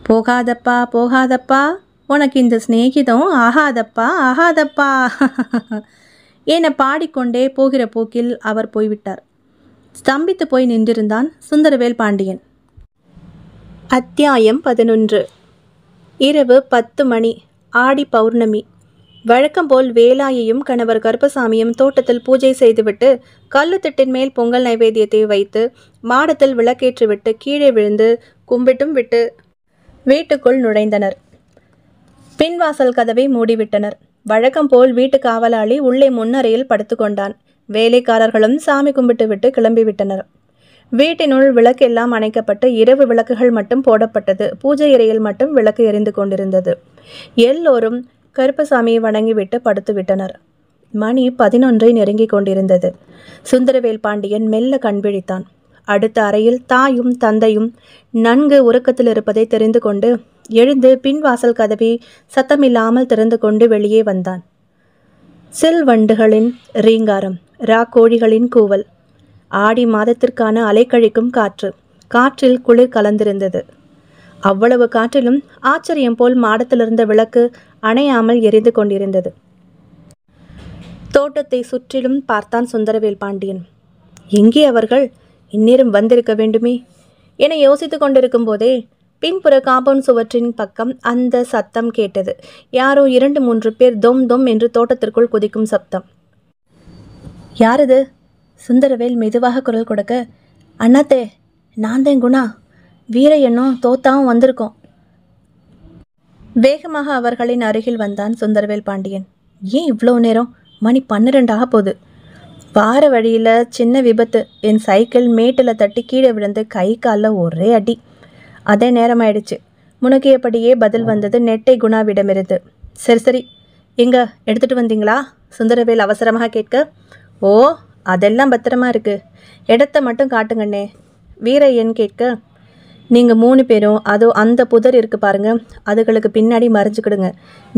போகாதப்பா போகாதப்பா உனக்கு இந்த சிநேகிதம் ஆகாதப்பா ஆகாதப்பா என பாடிக்கொண்டே போகிற போக்கில் அவர் போய்விட்டார் ஸ்தம்பித்து போய் நின்றிருந்தான் சுந்தரவேல் பாண்டியன் அத்தியாயம் பதினொன்று இரவு பத்து மணி ஆடி பௌர்ணமி வழக்கம்போல் வேலாயையும் கணவர் கருப்பசாமியும் தோட்டத்தில் பூஜை செய்துவிட்டு கல்லுத்திட்டின் மேல் பொங்கல் நைவேத்தியத்தை வைத்து மாடத்தில் விளக்கேற்றிவிட்டு கீழே விழுந்து கும்பிட்டும் விட்டு வீட்டுக்குள் நுழைந்தனர் பின்வாசல் கதவை மூடிவிட்டனர் வழக்கம்போல் வீட்டு காவலாளி உள்ளே முன்னறையில் படுத்துக்கொண்டான் வேலைக்காரர்களும் சாமி கும்பிட்டு விட்டு கிளம்பிவிட்டனர் வீட்டினுள் விளக்கெல்லாம் அணைக்கப்பட்டு இரவு விளக்குகள் மட்டும் போடப்பட்டது பூஜை இறையில் மட்டும் விளக்கு எரிந்து கொண்டிருந்தது எல்லோரும் கருப்பசாமியை வணங்கிவிட்டு படுத்துவிட்டனர் மணி பதினொன்றை நெருங்கிக் கொண்டிருந்தது சுந்தரவேல் பாண்டியன் மெல்ல கண்பிழித்தான் அடுத்த அறையில் தாயும் தந்தையும் நன்கு உறக்கத்தில் இருப்பதை தெரிந்து கொண்டு எழுந்து பின்வாசல் கதவி சத்தமில்லாமல் திறந்து கொண்டு வெளியே வந்தான் செல் வண்டுகளின் ரீங்காரம் ரா கோழிகளின் கூவல் ஆடி மாதத்திற்கான அலைக்கழிக்கும் காற்று காற்றில் குளிர் கலந்திருந்தது அவ்வளவு காற்றிலும் ஆச்சரியம் போல் மாடத்திலிருந்த விளக்கு அணையாமல் எரிந்து கொண்டிருந்தது தோட்டத்தை சுற்றிலும் பார்த்தான் சுந்தரவேல் பாண்டியன் எங்கே அவர்கள் இந்நேரம் வந்திருக்க வேண்டுமே என யோசித்து கொண்டிருக்கும் போதே பின்புற காம்பவுண்ட் சுவற்றின் பக்கம் அந்த சத்தம் கேட்டது யாரோ இரண்டு மூன்று பேர் தொம் தொம் என்று தோட்டத்திற்குள் குதிக்கும் சப்தம் யாரது சுந்தரவேல் மெதுவாக குரல் கொடுக்க அண்ணாத்தே நான் தான் குணா வீரையனும் தோத்தாவும் வந்திருக்கோம் வேகமாக அவர்களின் அருகில் வந்தான் சுந்தரவேல் பாண்டியன் ஏன் இவ்வளோ நேரம் மணி ஆக போகுது வார வழியில் சின்ன விபத்து என் சைக்கிள் மேட்டில் தட்டி கீழே விழுந்து கை காலில் ஒரே அடி அதே நேரம் ஆயிடுச்சு எப்படியே பதில் வந்தது நெட்டை குணாவிடமிருந்து சரி சரி எங்க எடுத்துகிட்டு வந்தீங்களா சுந்தரவேல் அவசரமாக கேட்க ஓ அதெல்லாம் பத்திரமா இருக்குது இடத்த மட்டும் காட்டுங்கண்ணே வீர என் கேட்க நீங்கள் மூணு பேரும் அதோ அந்த புதர் இருக்குது பாருங்கள் அதுகளுக்கு பின்னாடி மறைச்சிக்கிடுங்க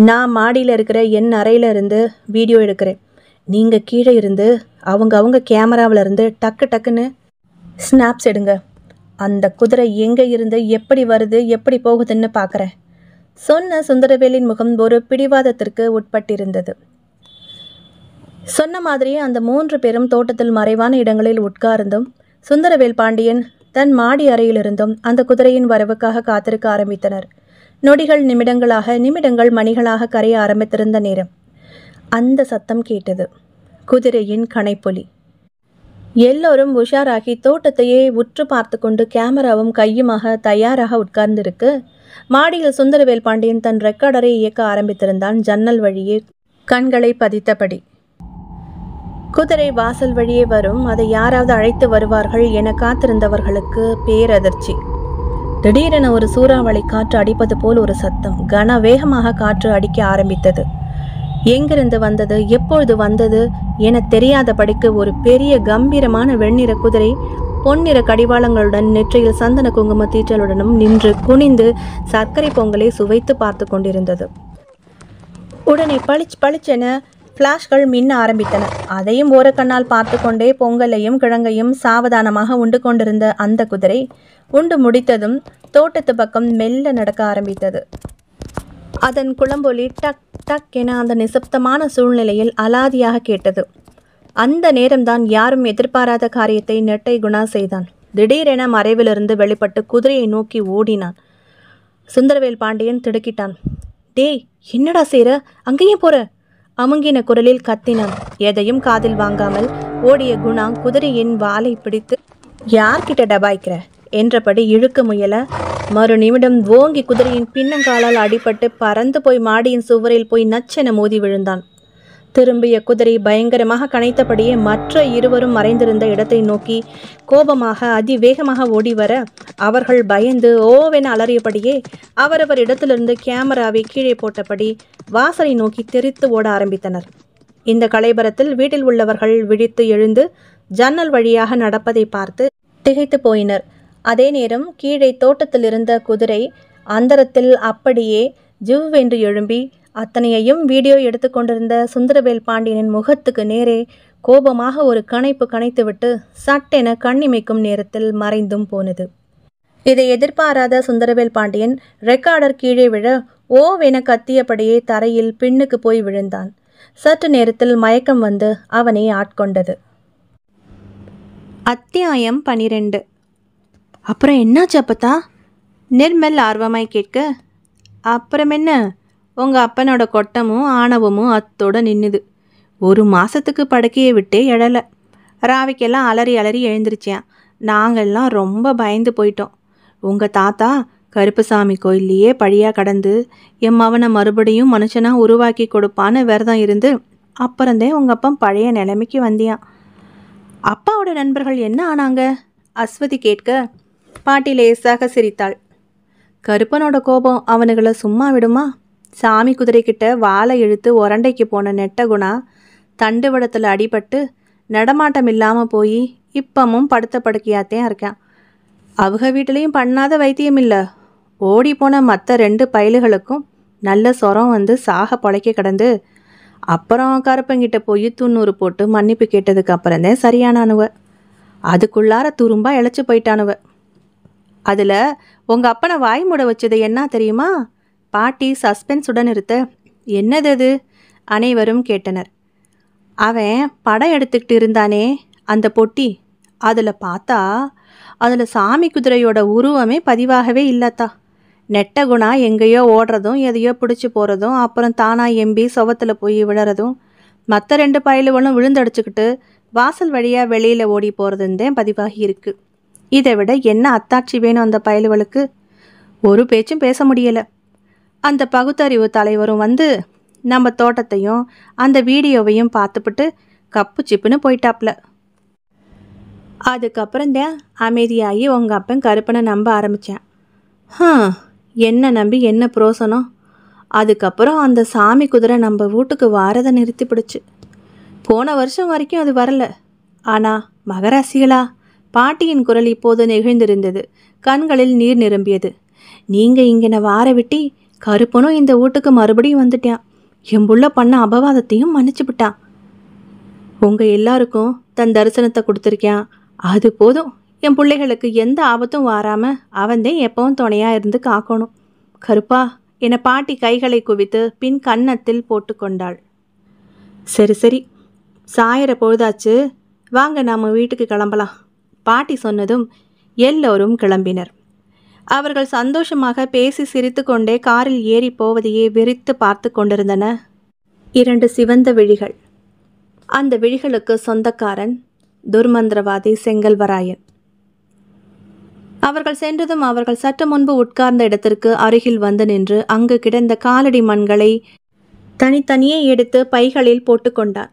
நான் மாடியில் இருக்கிற என் அறையில் இருந்து வீடியோ எடுக்கிறேன் நீங்கள் கீழே இருந்து அவங்க அவங்க கேமராவில் இருந்து டக்கு டக்குன்னு ஸ்னாப்ஸ் எடுங்க அந்த குதிரை எங்கே இருந்து எப்படி வருது எப்படி போகுதுன்னு பார்க்குறேன் சொன்ன சுந்தரவேலின் முகம் ஒரு பிடிவாதத்திற்கு உட்பட்டிருந்தது சொன்ன மாதிரியே அந்த மூன்று பேரும் தோட்டத்தில் மறைவான இடங்களில் உட்கார்ந்தும் சுந்தரவேல் பாண்டியன் தன் மாடி அறையிலிருந்தும் அந்த குதிரையின் வரவுக்காக காத்திருக்க ஆரம்பித்தனர் நொடிகள் நிமிடங்களாக நிமிடங்கள் மணிகளாக கரைய ஆரம்பித்திருந்த நேரம் அந்த சத்தம் கேட்டது குதிரையின் கனைப்பொலி எல்லோரும் உஷாராகி தோட்டத்தையே உற்று பார்த்து கொண்டு கேமராவும் கையுமாக தயாராக உட்கார்ந்திருக்கு மாடியில் சுந்தரவேல் பாண்டியன் தன் ரெக்கார்டரை இயக்க ஆரம்பித்திருந்தான் ஜன்னல் வழியே கண்களை பதித்தபடி குதிரை வாசல் வழியே வரும் அதை யாராவது அழைத்து வருவார்கள் என காத்திருந்தவர்களுக்கு பேரதிர்ச்சி திடீரென ஒரு சூறாவளி காற்று அடிப்பது போல் ஒரு சத்தம் கன வேகமாக காற்று அடிக்க ஆரம்பித்தது எங்கிருந்து வந்தது எப்பொழுது வந்தது என தெரியாதபடிக்கு ஒரு பெரிய கம்பீரமான வெண்ணிற குதிரை பொன்னிற கடிவாளங்களுடன் நெற்றியில் சந்தன குங்கும தீற்றலுடனும் நின்று குனிந்து சர்க்கரை பொங்கலை சுவைத்து பார்த்து கொண்டிருந்தது உடனே பளிச் பளிச்சென ஃப்ளாஷ்கள் மின்ன ஆரம்பித்தன அதையும் ஓரக்கண்ணால் பார்த்து கொண்டே பொங்கலையும் கிழங்கையும் சாவதானமாக உண்டு கொண்டிருந்த அந்த குதிரை உண்டு முடித்ததும் தோட்டத்து பக்கம் மெல்ல நடக்க ஆரம்பித்தது அதன் குளம்பொலி டக் டக் என அந்த நிசப்தமான சூழ்நிலையில் அலாதியாக கேட்டது அந்த நேரம்தான் யாரும் எதிர்பாராத காரியத்தை நெட்டை குணா செய்தான் திடீரென மறைவிலிருந்து வெளிப்பட்டு குதிரையை நோக்கி ஓடினான் சுந்தரவேல் பாண்டியன் திடுக்கிட்டான் டேய் என்னடா செய்கிற அங்கேயே போகிற அமுங்கின குரலில் கத்தினான் எதையும் காதில் வாங்காமல் ஓடிய குணா குதிரையின் வாலை பிடித்து யார்கிட்ட டபாய்க்கிற என்றபடி இழுக்க முயல மறு நிமிடம் ஓங்கி குதிரையின் பின்னங்காலால் அடிபட்டு பறந்து போய் மாடியின் சுவரில் போய் நச்சென மோதி விழுந்தான் திரும்பிய குதிரை பயங்கரமாக கனைத்தபடியே மற்ற இருவரும் மறைந்திருந்த இடத்தை நோக்கி கோபமாக அதிவேகமாக ஓடி வர அவர்கள் பயந்து ஓவென அலறியபடியே அவரவர் இடத்திலிருந்து கேமராவை கீழே போட்டபடி வாசலை நோக்கி தெரித்து ஓட ஆரம்பித்தனர் இந்த கலைபரத்தில் வீட்டில் உள்ளவர்கள் விழித்து எழுந்து ஜன்னல் வழியாக நடப்பதை பார்த்து திகைத்து போயினர் அதே நேரம் கீழே தோட்டத்தில் இருந்த குதிரை அந்தரத்தில் அப்படியே ஜிவ் என்று எழும்பி அத்தனையையும் வீடியோ எடுத்துக்கொண்டிருந்த சுந்தரவேல் பாண்டியனின் முகத்துக்கு நேரே கோபமாக ஒரு கணைப்பு கணைத்துவிட்டு சட்டென கண்ணிமைக்கும் நேரத்தில் மறைந்தும் போனது இதை எதிர்பாராத சுந்தரவேல் பாண்டியன் ரெக்கார்டர் கீழே விழ ஓவென கத்தியபடியே தரையில் பின்னுக்கு போய் விழுந்தான் சற்று நேரத்தில் மயக்கம் வந்து அவனை ஆட்கொண்டது அத்தியாயம் பனிரெண்டு அப்புறம் என்னாச்சு அப்பத்தா நிர்மல் ஆர்வமாய் கேட்க அப்புறம் என்ன உங்கள் அப்பனோட கொட்டமும் ஆணவமும் அத்தோடு நின்னுது ஒரு மாதத்துக்கு படுக்கையை விட்டே எழலை ராவிக்கெல்லாம் அலறி அலறி எழுந்திருச்சேன் நாங்கள்லாம் ரொம்ப பயந்து போயிட்டோம் உங்கள் தாத்தா கருப்புசாமி கோயில்லையே பழியாக கடந்து என் மவனை மறுபடியும் மனுஷனாக உருவாக்கி கொடுப்பான்னு விரதம் இருந்து அப்புறந்தே உங்கள் அப்பா பழைய நிலைமைக்கு வந்தியான் அப்பாவோட நண்பர்கள் என்ன ஆனாங்க அஸ்வதி கேட்க பாட்டி லேசாக சிரித்தாள் கருப்பனோட கோபம் அவனுகளை சும்மா விடுமா சாமி குதிரைக்கிட்ட வாழை இழுத்து உரண்டைக்கு போன நெட்டகுணா தண்டுவடத்தில் அடிபட்டு நடமாட்டம் இல்லாமல் போய் இப்பமும் படுத்த படுக்கையாத்தேன் இருக்கான் அவங்க வீட்டிலையும் பண்ணாத வைத்தியம் இல்லை ஓடி போன மற்ற ரெண்டு பயல்களுக்கும் நல்ல சொரம் வந்து சாக பொழைக்க கிடந்து அப்புறம் கருப்பங்கிட்ட போய் துண்ணூறு போட்டு மன்னிப்பு கேட்டதுக்கு அப்புறந்தே சரியான அணுவ அதுக்குள்ளார துரும்பா இழைச்சி போயிட்டானுவ அதில் உங்கள் அப்பனை வாய் மூட வச்சது என்ன தெரியுமா பாட்டி சஸ்பென்ஸுடன் இருத்த என்னது அது அனைவரும் கேட்டனர் அவன் படம் எடுத்துக்கிட்டு இருந்தானே அந்த பொட்டி அதில் பார்த்தா அதில் சாமி குதிரையோட உருவமே பதிவாகவே இல்லாத்தா நெட்டகுணா எங்கேயோ ஓடுறதும் எதையோ பிடிச்சி போகிறதும் அப்புறம் தானா எம்பி சுவத்தில் போய் விழறதும் மற்ற ரெண்டு பயலுகளும் விழுந்தடிச்சுக்கிட்டு வாசல் வழியாக வெளியில் ஓடி போகிறதுந்தே பதிவாகி இருக்குது இதை விட என்ன அத்தாட்சி வேணும் அந்த பயலுகளுக்கு ஒரு பேச்சும் பேச முடியலை அந்த பகுத்தறிவு தலைவரும் வந்து நம்ம தோட்டத்தையும் அந்த வீடியோவையும் பார்த்துப்புட்டு கப்பு சிப்புன்னு போயிட்டாப்ல அதுக்கப்புறம் தான் அமைதியாகி உங்கள் அப்பன் கருப்பனை நம்ப ஆரம்பித்தேன் என்ன நம்பி என்ன புரோசனம் அதுக்கப்புறம் அந்த சாமி குதிரை நம்ம வீட்டுக்கு வாரதை நிறுத்தி பிடிச்சி போன வருஷம் வரைக்கும் அது வரல ஆனால் மகராசிகளா பாட்டியின் குரல் இப்போது நெகிழ்ந்திருந்தது கண்களில் நீர் நிரம்பியது நீங்கள் இங்கே வார விட்டி கருப்பனும் இந்த வீட்டுக்கு மறுபடியும் வந்துட்டான் என் புள்ள பண்ண அபவாதத்தையும் மன்னிச்சு விட்டான் உங்கள் எல்லாருக்கும் தன் தரிசனத்தை கொடுத்துருக்கான் அது போதும் என் பிள்ளைகளுக்கு எந்த ஆபத்தும் வராமல் அவன்தான் எப்பவும் துணையாக இருந்து காக்கணும் கருப்பா என பாட்டி கைகளை குவித்து பின் கன்னத்தில் போட்டுக்கொண்டாள் சரி சரி சாயிற பொழுதாச்சு வாங்க நாம் வீட்டுக்கு கிளம்பலாம் பாட்டி சொன்னதும் எல்லோரும் கிளம்பினர் அவர்கள் சந்தோஷமாக பேசி சிரித்துக்கொண்டே காரில் ஏறி போவதையே வெறித்து பார்த்து கொண்டிருந்தன இரண்டு சிவந்த விழிகள் அந்த விழிகளுக்கு சொந்தக்காரன் துர்மந்திரவாதி செங்கல்வராயன் அவர்கள் சென்றதும் அவர்கள் சற்று முன்பு உட்கார்ந்த இடத்திற்கு அருகில் வந்து நின்று அங்கு கிடந்த காலடி மண்களை தனித்தனியே எடுத்து பைகளில் போட்டுக்கொண்டான்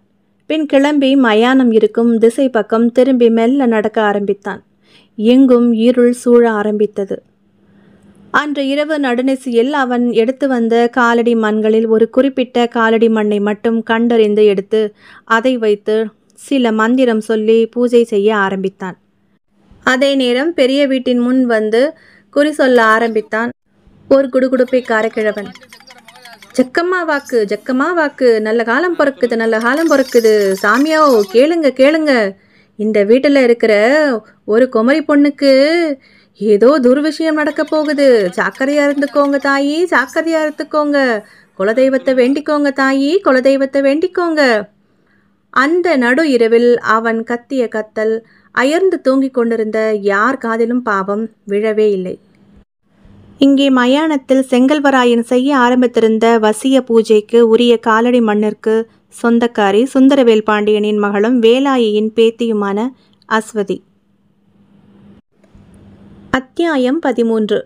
பின் கிளம்பி மயானம் இருக்கும் திசை பக்கம் திரும்பி மெல்ல நடக்க ஆரம்பித்தான் எங்கும் இருள் சூழ ஆரம்பித்தது அன்று இரவு நடுநிசையில் அவன் எடுத்து வந்த காலடி மண்களில் ஒரு குறிப்பிட்ட காலடி மண்ணை மட்டும் கண்டறிந்து எடுத்து அதை வைத்து சில மந்திரம் சொல்லி பூஜை செய்ய ஆரம்பித்தான் அதே நேரம் பெரிய வீட்டின் முன் வந்து குறி சொல்ல ஆரம்பித்தான் ஒரு குடுகுடுப்பை காரக்கிழவன் ஜக்கம்மா வாக்கு ஜக்கம்மா வாக்கு நல்ல காலம் பிறக்குது நல்ல காலம் பிறக்குது சாமியாவோ கேளுங்க கேளுங்க இந்த வீட்டில் இருக்கிற ஒரு குமரி பொண்ணுக்கு ஏதோ துர்விஷயம் நடக்க போகுது ஜாக்கிரதையா இருந்துக்கோங்க தாயி ஜாக்கிரதையா இருந்துக்கோங்க குலதெய்வத்தை வேண்டிக்கோங்க தாயி குலதெய்வத்தை வேண்டிக்கோங்க அந்த நடு இரவில் அவன் கத்திய கத்தல் அயர்ந்து தூங்கிக் கொண்டிருந்த யார் காதிலும் பாவம் விழவே இல்லை இங்கே மயானத்தில் செங்கல்வராயன் செய்ய ஆரம்பித்திருந்த வசிய பூஜைக்கு உரிய காலடி மண்ணிற்கு சொந்தக்காரி சுந்தரவேல் பாண்டியனின் மகளும் வேலாயியின் பேத்தியுமான அஸ்வதி அத்தியாயம் பதிமூன்று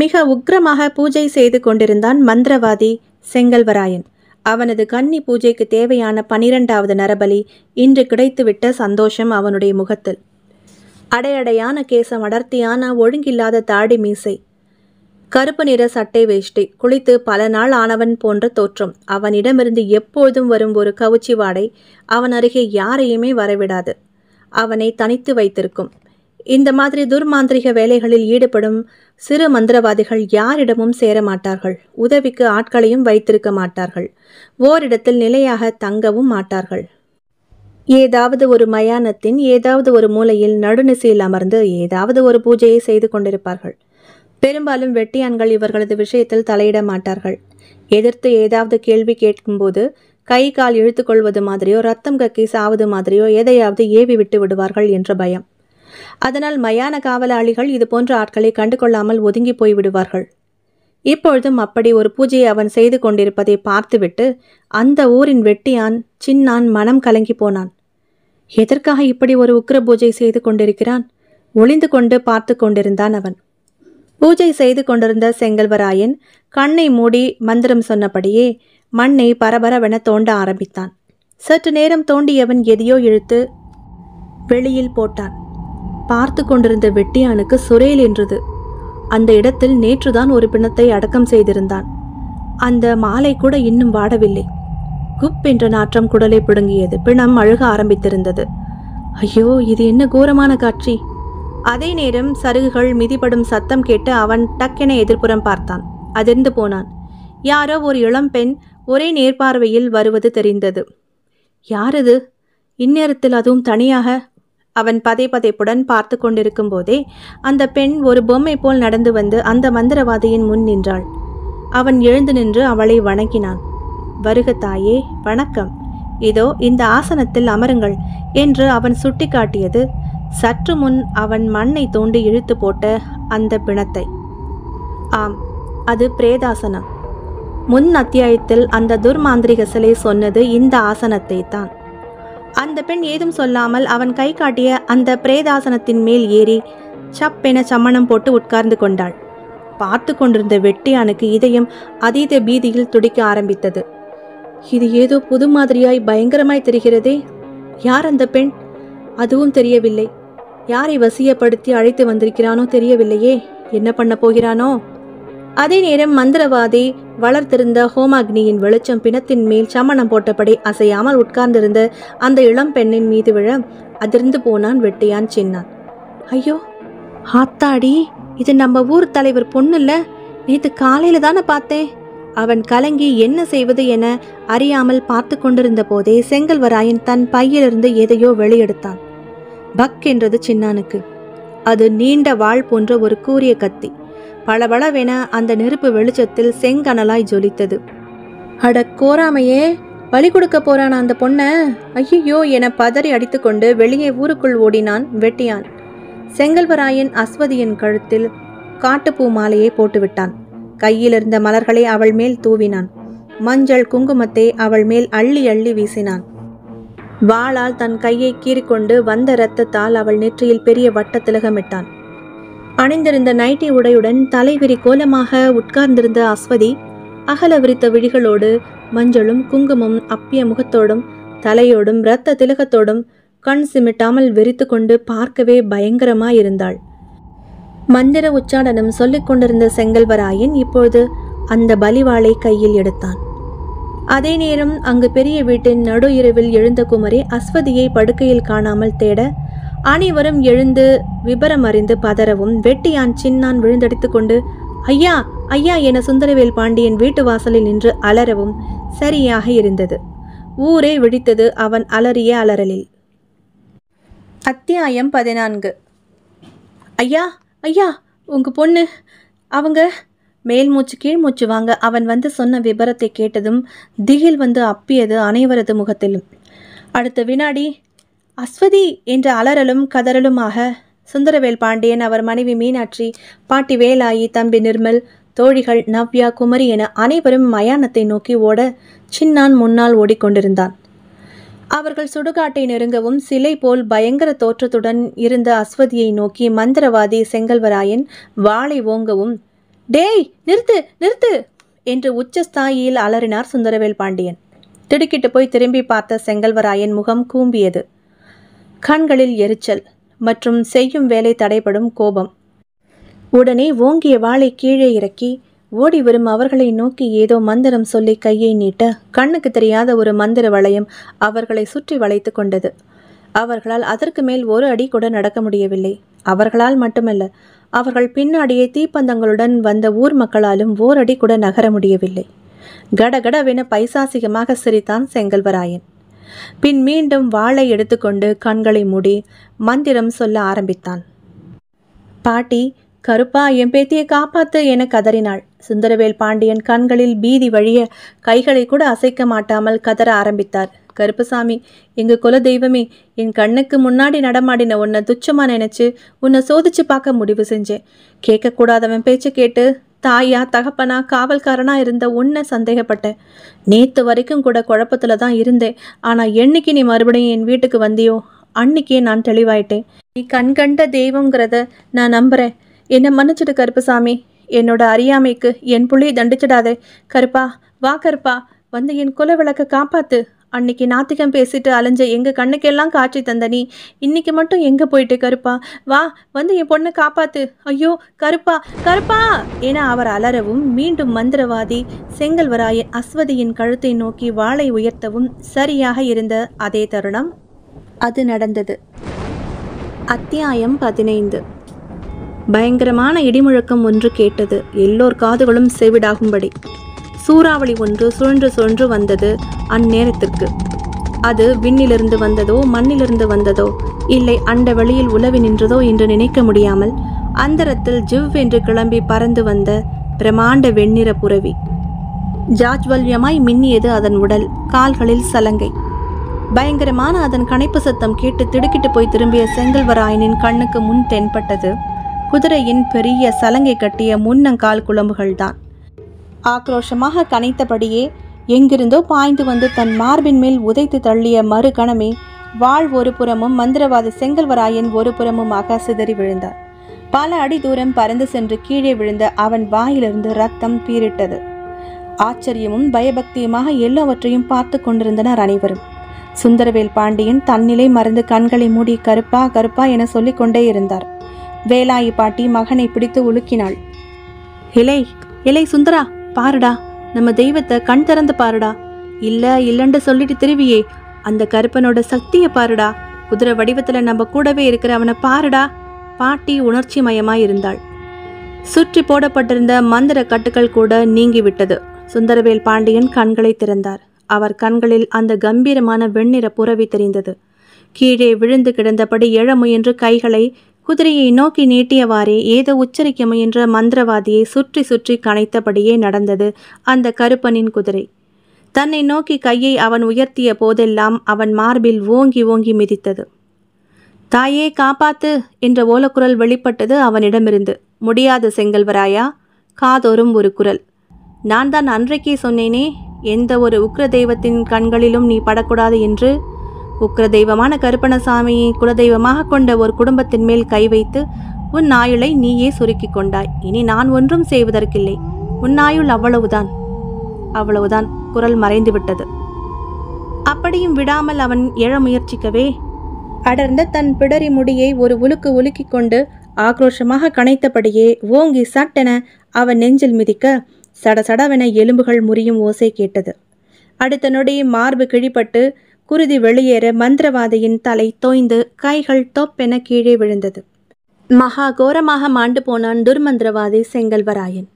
மிக உக்ரமாக பூஜை செய்து கொண்டிருந்தான் மந்திரவாதி செங்கல்வராயன் அவனது கன்னி பூஜைக்கு தேவையான பனிரெண்டாவது நரபலி இன்று கிடைத்துவிட்ட சந்தோஷம் அவனுடைய முகத்தில் அடையடையான கேசம் அடர்த்தியான ஒழுங்கில்லாத தாடி மீசை கருப்பு நிற சட்டை வேஷ்டி குளித்து பல நாள் ஆனவன் போன்ற தோற்றம் அவனிடமிருந்து எப்போதும் வரும் ஒரு கவுச்சி வாடை அவன் அருகே யாரையுமே வரவிடாது அவனை தனித்து வைத்திருக்கும் இந்த மாதிரி துர்மாந்திரிக வேலைகளில் ஈடுபடும் சிறு மந்திரவாதிகள் யாரிடமும் சேரமாட்டார்கள் உதவிக்கு ஆட்களையும் வைத்திருக்க மாட்டார்கள் ஓரிடத்தில் நிலையாக தங்கவும் மாட்டார்கள் ஏதாவது ஒரு மயானத்தின் ஏதாவது ஒரு மூலையில் நடுநிசையில் அமர்ந்து ஏதாவது ஒரு பூஜையை செய்து கொண்டிருப்பார்கள் பெரும்பாலும் வெட்டியான்கள் இவர்களது விஷயத்தில் தலையிட மாட்டார்கள் எதிர்த்து ஏதாவது கேள்வி கேட்கும்போது கை கால் இழுத்துக்கொள்வது மாதிரியோ ரத்தம் கக்கி சாவது மாதிரியோ எதையாவது ஏவி விட்டு விடுவார்கள் என்ற பயம் அதனால் மயான காவலாளிகள் இது போன்ற ஆட்களை கண்டுகொள்ளாமல் ஒதுங்கி போய்விடுவார்கள் இப்பொழுதும் அப்படி ஒரு பூஜையை அவன் செய்து கொண்டிருப்பதை பார்த்துவிட்டு அந்த ஊரின் வெட்டியான் சின்னான் மனம் கலங்கி போனான் எதற்காக இப்படி ஒரு உக்கிர பூஜை செய்து கொண்டிருக்கிறான் ஒளிந்து கொண்டு பார்த்து கொண்டிருந்தான் அவன் பூஜை செய்து கொண்டிருந்த செங்கல்வராயன் கண்ணை மூடி மந்திரம் சொன்னபடியே மண்ணை பரபரவென தோண்ட ஆரம்பித்தான் சற்று நேரம் தோண்டியவன் எதையோ இழுத்து வெளியில் போட்டான் பார்த்து கொண்டிருந்த வெட்டியானுக்கு சுரேல் என்றது அந்த இடத்தில் நேற்றுதான் ஒரு பிணத்தை அடக்கம் செய்திருந்தான் அந்த மாலை கூட இன்னும் வாடவில்லை குப் என்ற நாற்றம் குடலை பிடுங்கியது பிணம் அழுக ஆரம்பித்திருந்தது ஐயோ இது என்ன கோரமான காட்சி அதே நேரம் சருகுகள் மிதிபடும் சத்தம் கேட்டு அவன் டக்கென எதிர்ப்புறம் பார்த்தான் அதிர்ந்து போனான் யாரோ ஒரு இளம் பெண் ஒரே நேர்பார்வையில் வருவது தெரிந்தது யாரது இந்நேரத்தில் அதுவும் தனியாக அவன் பதை பதைப்புடன் பார்த்து கொண்டிருக்கும் போதே அந்த பெண் ஒரு பொம்மை போல் நடந்து வந்து அந்த மந்திரவாதியின் முன் நின்றாள் அவன் எழுந்து நின்று அவளை வணங்கினான் வருக தாயே வணக்கம் இதோ இந்த ஆசனத்தில் அமருங்கள் என்று அவன் சுட்டிக்காட்டியது சற்று முன் அவன் மண்ணை தோண்டி இழுத்து போட்ட அந்த பிணத்தை ஆம் அது பிரேதாசனம் முன் அத்தியாயத்தில் அந்த துர்மாந்திரிக சிலை சொன்னது இந்த ஆசனத்தை தான் அந்த பெண் ஏதும் சொல்லாமல் அவன் கை காட்டிய அந்த பிரேதாசனத்தின் மேல் ஏறி சப்பென சம்மணம் போட்டு உட்கார்ந்து கொண்டாள் பார்த்து கொண்டிருந்த வெட்டியானுக்கு இதயம் அதீத பீதியில் துடிக்க ஆரம்பித்தது இது ஏதோ புது மாதிரியாய் பயங்கரமாய் தெரிகிறதே யார் அந்த பெண் அதுவும் தெரியவில்லை யாரை வசியப்படுத்தி அழைத்து வந்திருக்கிறானோ தெரியவில்லையே என்ன பண்ண போகிறானோ அதே நேரம் மந்திரவாதி வளர்த்திருந்த ஹோமாக்னியின் வெளிச்சம் பிணத்தின் மேல் சமணம் போட்டபடி அசையாமல் உட்கார்ந்திருந்த அந்த இளம் பெண்ணின் மீது விழ அதிர்ந்து போனான் வெட்டியான் சின்னான் ஐயோ ஆத்தாடி இது நம்ம ஊர் தலைவர் பொண்ணு இல்லை நேற்று காலையில தானே பார்த்தேன் அவன் கலங்கி என்ன செய்வது என அறியாமல் பார்த்து கொண்டிருந்த போதே செங்கல்வராயன் தன் பையிலிருந்து எதையோ வெளியெடுத்தான் பக் என்றது சின்னானுக்கு அது நீண்ட வாழ் போன்ற ஒரு கூரிய கத்தி பளபளவென அந்த நெருப்பு வெளிச்சத்தில் செங்கனலாய் ஜொலித்தது அட கோராமையே பலி கொடுக்க போறான அந்த பொண்ண ஐயோ என பதறி அடித்துக்கொண்டு வெளியே ஊருக்குள் ஓடினான் வெட்டியான் செங்கல்வராயன் அஸ்வதியின் கழுத்தில் காட்டுப்பூ மாலையை போட்டுவிட்டான் கையிலிருந்த மலர்களை அவள் மேல் தூவினான் மஞ்சள் குங்குமத்தை அவள் மேல் அள்ளி அள்ளி வீசினான் வாளால் தன் கையை கீறிக்கொண்டு வந்த இரத்தத்தால் அவள் நெற்றியில் பெரிய வட்ட திலகமிட்டான் அணிந்திருந்த நைட்டி உடையுடன் தலைவிரி கோலமாக உட்கார்ந்திருந்த அஸ்வதி அகல விரித்த விழிகளோடு மஞ்சளும் குங்குமம் அப்பிய முகத்தோடும் தலையோடும் இரத்த திலகத்தோடும் கண் சிமிட்டாமல் வெறித்து கொண்டு பார்க்கவே பயங்கரமாயிருந்தாள் மந்திர உச்சாடனம் சொல்லிக் கொண்டிருந்த செங்கல்வராயன் இப்பொழுது அந்த பலிவாளை கையில் எடுத்தான் அதே நேரம் அங்கு பெரிய வீட்டின் நடு இரவில் எழுந்த குமரி அஸ்வதியை படுக்கையில் காணாமல் தேட அனைவரும் எழுந்து விபரம் அறிந்து பதறவும் வெட்டியான் சின்னான் விழுந்தடித்து கொண்டு ஐயா ஐயா என சுந்தரவேல் பாண்டியன் வீட்டு வாசலில் நின்று அலறவும் சரியாக இருந்தது ஊரே விழித்தது அவன் அலறிய அலறலில் அத்தியாயம் பதினான்கு ஐயா ஐயா உங்க பொண்ணு அவங்க மேல் மூச்சு கீழ் மூச்சு வாங்க அவன் வந்து சொன்ன விபரத்தை கேட்டதும் திகில் வந்து அப்பியது அனைவரது முகத்திலும் அடுத்த வினாடி அஸ்வதி என்ற அலறலும் கதறலுமாக சுந்தரவேல் பாண்டியன் அவர் மனைவி மீனாட்சி பாட்டி வேலாயி தம்பி நிர்மல் தோழிகள் நவ்யா குமரி என அனைவரும் மயானத்தை நோக்கி ஓட சின்னான் முன்னால் ஓடிக்கொண்டிருந்தான் அவர்கள் சுடுகாட்டை நெருங்கவும் சிலை போல் பயங்கர தோற்றத்துடன் இருந்த அஸ்வதியை நோக்கி மந்திரவாதி செங்கல்வராயன் வாளை ஓங்கவும் டேய் நிறுத்து நிறுத்து என்று உச்சஸ்தாயில் அலறினார் சுந்தரவேல் பாண்டியன் திடுக்கிட்டு போய் திரும்பி பார்த்த செங்கல்வராயன் முகம் கூம்பியது கண்களில் எரிச்சல் மற்றும் செய்யும் வேலை தடைபடும் கோபம் உடனே ஓங்கிய வாளை கீழே இறக்கி ஓடி வரும் அவர்களை நோக்கி ஏதோ மந்திரம் சொல்லி கையை நீட்ட கண்ணுக்கு தெரியாத ஒரு மந்திர வளையம் அவர்களை சுற்றி வளைத்து கொண்டது அவர்களால் அதற்கு மேல் ஒரு அடி கூட நடக்க முடியவில்லை அவர்களால் மட்டுமல்ல அவர்கள் பின்னாடியே தீப்பந்தங்களுடன் வந்த ஊர் மக்களாலும் ஓரடி கூட நகர முடியவில்லை கடகடவென பைசாசிகமாக சிரித்தான் செங்கல்வராயன் பின் மீண்டும் வாளை எடுத்துக்கொண்டு கண்களை மூடி மந்திரம் சொல்ல ஆரம்பித்தான் பாட்டி கருப்பா என் பேத்தியை காப்பாத்து என கதறினாள் சுந்தரவேல் பாண்டியன் கண்களில் பீதி வழிய கைகளை கூட அசைக்க மாட்டாமல் கதற ஆரம்பித்தார் கருப்பசாமி எங்க குல தெய்வமே என் கண்ணுக்கு முன்னாடி நடமாடின உன்னை துச்சமா நினைச்சு உன்னை சோதிச்சு பார்க்க முடிவு செஞ்சேன் கேட்கக்கூடாதவன் பேச்சு கேட்டு தாயா தகப்பனா காவல்காரனா இருந்த உன்னை சந்தேகப்பட்டேன் நேற்று வரைக்கும் கூட குழப்பத்துல தான் இருந்தேன் ஆனால் என்னைக்கு நீ மறுபடியும் என் வீட்டுக்கு வந்தியோ அன்னைக்கே நான் தெளிவாயிட்டேன் நீ கண்கண்ட தெய்வங்கிறத நான் நம்புகிறேன் என்னை மன்னிச்சிடு கருப்புசாமி என்னோட அறியாமைக்கு என் புள்ளியை தண்டிச்சிடாதே கருப்பா வா கருப்பா வந்து என் குல விளக்க காப்பாத்து அன்னைக்கு நாத்திகம் பேசிட்டு அலைஞ்ச எங்கள் கண்ணுக்கெல்லாம் காட்சி தந்த நீ இன்னைக்கு மட்டும் எங்கே போயிட்டு கருப்பா வா வந்து என் பொண்ணை காப்பாத்து ஐயோ கருப்பா கருப்பா என அவர் அலறவும் மீண்டும் மந்திரவாதி செங்கல்வராயன் அஸ்வதியின் கழுத்தை நோக்கி வாளை உயர்த்தவும் சரியாக இருந்த அதே தருணம் அது நடந்தது அத்தியாயம் பதினைந்து பயங்கரமான இடிமுழக்கம் ஒன்று கேட்டது எல்லோர் காதுகளும் செவிடாகும்படி சூறாவளி ஒன்று சுழன்று சுழன்று வந்தது அந்நேரத்திற்கு அது விண்ணிலிருந்து வந்ததோ மண்ணிலிருந்து வந்ததோ இல்லை அண்ட வெளியில் உலவி நின்றதோ என்று நினைக்க முடியாமல் அந்தரத்தில் ஜிவ் என்று கிளம்பி பறந்து வந்த பிரமாண்ட வெண்ணிற புறவி ஜாஜ்வல்யமாய் மின்னியது அதன் உடல் கால்களில் சலங்கை பயங்கரமான அதன் கணைப்பு சத்தம் கேட்டு திடுக்கிட்டு போய் திரும்பிய செங்கல்வராயனின் கண்ணுக்கு முன் தென்பட்டது குதிரையின் பெரிய சலங்கை கட்டிய முன்னங்கால் குழம்புகள்தான் ஆக்ரோஷமாக கனைத்தபடியே எங்கிருந்தோ பாய்ந்து வந்து தன் மார்பின் மேல் உதைத்து தள்ளிய மறு கணமே வாழ் ஒரு புறமும் மந்திரவாத செங்கல்வராயன் ஒரு புறமுமாக சிதறி விழுந்தார் பல அடி தூரம் பறந்து சென்று கீழே விழுந்த அவன் வாயிலிருந்து ரத்தம் பீரிட்டது ஆச்சரியமும் பயபக்தியுமாக எல்லாவற்றையும் பார்த்து கொண்டிருந்தனர் அனைவரும் சுந்தரவேல் பாண்டியன் தன்னிலை மறந்து கண்களை மூடி கருப்பா கருப்பா என சொல்லிக் கொண்டே இருந்தார் வேலாயி பாட்டி மகனை பிடித்து உலுக்கினாள் இலை இலை சுந்தரா பாருடா நம்ம தெய்வத்தை கண் திறந்து பாருடா இல்ல இல்லன்னு சொல்லிட்டு திருவியே அந்த கருப்பனோட சக்தியை பாருடா குதிரை வடிவத்துல நம்ம கூடவே இருக்கிற அவனை பாருடா பாட்டி உணர்ச்சி மயமா இருந்தாள் சுற்றி போடப்பட்டிருந்த மந்திர கட்டுக்கள் கூட நீங்கிவிட்டது சுந்தரவேல் பாண்டியன் கண்களை திறந்தார் அவர் கண்களில் அந்த கம்பீரமான வெண்ணிற புறவி தெரிந்தது கீழே விழுந்து கிடந்தபடி எழ முயன்று கைகளை குதிரையை நோக்கி நீட்டியவாறே ஏதோ உச்சரிக்க முயன்ற மந்திரவாதியை சுற்றி சுற்றி கனைத்தபடியே நடந்தது அந்த கருப்பனின் குதிரை தன்னை நோக்கி கையை அவன் உயர்த்திய போதெல்லாம் அவன் மார்பில் ஓங்கி ஓங்கி மிதித்தது தாயே காப்பாத்து என்ற ஓலக்குரல் வெளிப்பட்டது அவனிடமிருந்து முடியாது செங்கல்வராயா காதோறும் ஒரு குரல் நான் தான் அன்றைக்கே சொன்னேனே எந்த ஒரு உக்ர தெய்வத்தின் கண்களிலும் நீ படக்கூடாது என்று உக்ர தெய்வமான கருப்பணசாமியை குலதெய்வமாக கொண்ட ஒரு குடும்பத்தின் மேல் கை வைத்து உன் ஆயுளை நீயே சுருக்கி கொண்டாய் இனி நான் ஒன்றும் செய்வதற்கில்லை உன் ஆயுள் அவ்வளவுதான் அவ்வளவுதான் குரல் மறைந்து விட்டது அப்படியும் விடாமல் அவன் எழ முயற்சிக்கவே அடர்ந்த தன் பிடரி முடியை ஒரு உலுக்கு உலுக்கிக் கொண்டு ஆக்ரோஷமாக கனைத்தபடியே ஓங்கி சட்டென அவன் நெஞ்சில் மிதிக்க சடசடவென எலும்புகள் முறியும் ஓசை கேட்டது அடுத்த நொடி மார்பு கிழிப்பட்டு குருதி வெளியேற மந்திரவாதியின் தலை தோய்ந்து கைகள் தொப்பென கீழே விழுந்தது மகா கோரமாக மாண்டு போனான் துர்மந்திரவாதி செங்கல்வராயன்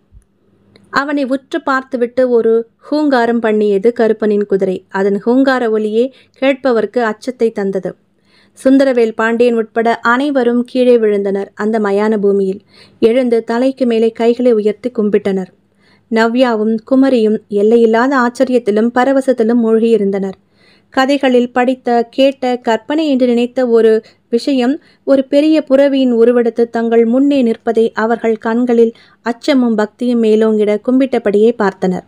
அவனை உற்று பார்த்துவிட்டு ஒரு ஹூங்காரம் பண்ணியது கருப்பனின் குதிரை அதன் ஹூங்கார ஒலியே கேட்பவர்க்கு அச்சத்தை தந்தது சுந்தரவேல் பாண்டியன் உட்பட அனைவரும் கீழே விழுந்தனர் அந்த மயான பூமியில் எழுந்து தலைக்கு மேலே கைகளை உயர்த்தி கும்பிட்டனர் நவ்யாவும் குமரியும் எல்லையில்லாத ஆச்சரியத்திலும் பரவசத்திலும் மூழ்கியிருந்தனர் கதைகளில் படித்த கேட்ட கற்பனை என்று நினைத்த ஒரு விஷயம் ஒரு பெரிய புறவியின் உருவெடுத்து தங்கள் முன்னே நிற்பதை அவர்கள் கண்களில் அச்சமும் பக்தியும் மேலோங்கிட கும்பிட்டபடியே பார்த்தனர்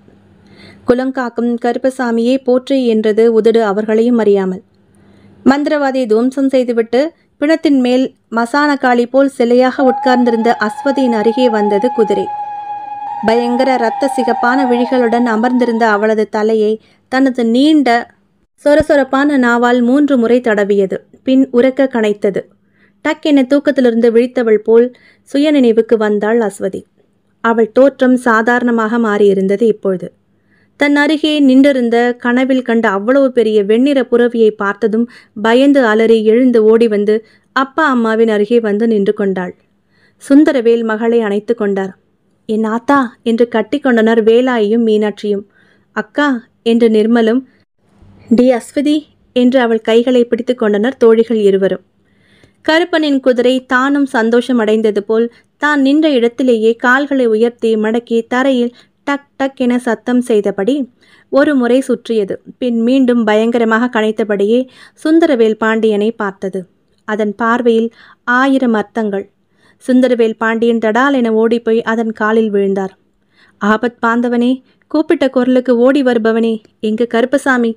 குலங்காக்கும் கருப்பசாமியே போற்றி என்றது உதடு அவர்களையும் அறியாமல் மந்திரவாதி துவம்சம் செய்துவிட்டு பிணத்தின் மேல் மசானக்காளி போல் சிலையாக உட்கார்ந்திருந்த அஸ்வதியின் அருகே வந்தது குதிரை பயங்கர இரத்த சிகப்பான விழிகளுடன் அமர்ந்திருந்த அவளது தலையை தனது நீண்ட சொரசொரப்பான நாவால் மூன்று முறை தடவியது பின் உரக்க கனைத்தது டக் என தூக்கத்திலிருந்து விழித்தவள் போல் சுய நினைவுக்கு வந்தாள் அஸ்வதி அவள் தோற்றம் சாதாரணமாக மாறியிருந்தது இப்பொழுது தன் அருகே நின்றிருந்த கனவில் கண்ட அவ்வளவு பெரிய வெண்ணிற புறவியை பார்த்ததும் பயந்து அலறி எழுந்து ஓடி வந்து அப்பா அம்மாவின் அருகே வந்து நின்று கொண்டாள் சுந்தரவேல் மகளை அணைத்து கொண்டார் என் ஆத்தா என்று கட்டிக்கொண்டனர் வேலாயியும் மீனாட்சியும் அக்கா என்று நிர்மலும் டி அஸ்வதி என்று அவள் கைகளை பிடித்து கொண்டனர் தோழிகள் இருவரும் கருப்பனின் குதிரை தானும் சந்தோஷம் அடைந்தது போல் தான் நின்ற இடத்திலேயே கால்களை உயர்த்தி மடக்கி தரையில் டக் டக் என சத்தம் செய்தபடி ஒரு முறை சுற்றியது பின் மீண்டும் பயங்கரமாக கனைத்தபடியே சுந்தரவேல் பாண்டியனை பார்த்தது அதன் பார்வையில் ஆயிரம் அர்த்தங்கள் சுந்தரவேல் பாண்டியன் தடால் என ஓடிப்போய் அதன் காலில் விழுந்தார் ஆபத் பாந்தவனே கூப்பிட்ட குரலுக்கு ஓடி வருபவனே எங்கு கருப்பசாமி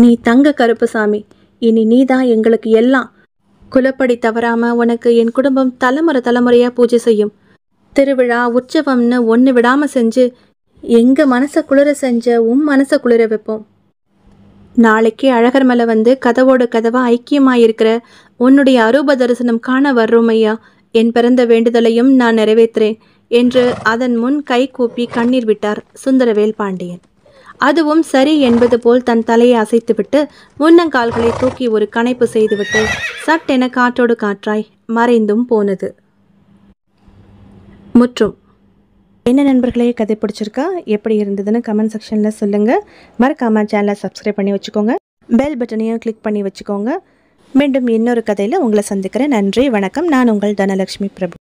நீ தங்க கருப்புசாமி இனி நீதான் எங்களுக்கு எல்லாம் குலப்படி தவறாம உனக்கு என் குடும்பம் தலைமுறை தலைமுறையா பூஜை செய்யும் திருவிழா உற்சவம்னு ஒன்று விடாம செஞ்சு எங்க மனசை குளிர செஞ்ச உன் மனசை குளிர வைப்போம் நாளைக்கு அழகர் மலை வந்து கதவோட கதவா ஐக்கியமாயிருக்கிற உன்னுடைய அரூப தரிசனம் காண வர்றோம் ஐயா என் பிறந்த வேண்டுதலையும் நான் நிறைவேற்றுறேன் என்று அதன் முன் கை கூப்பி கண்ணீர் விட்டார் சுந்தரவேல் பாண்டியன் அதுவும் சரி என்பது போல் தன் தலையை அசைத்துவிட்டு முன்னங்கால்களை தூக்கி ஒரு கணைப்பு செய்துவிட்டு சட்டென காற்றோடு காற்றாய் மறைந்தும் போனது முற்றும் என்ன நண்பர்களே கதை பிடிச்சிருக்கா எப்படி இருந்ததுன்னு கமெண்ட் செக்ஷனில் சொல்லுங்கள் மறக்காம சேனலை சப்ஸ்கிரைப் பண்ணி வச்சுக்கோங்க பெல் பட்டனையும் கிளிக் பண்ணி வச்சுக்கோங்க மீண்டும் இன்னொரு கதையில் உங்களை சந்திக்கிறேன் நன்றி வணக்கம் நான் உங்கள் தனலட்சுமி பிரபு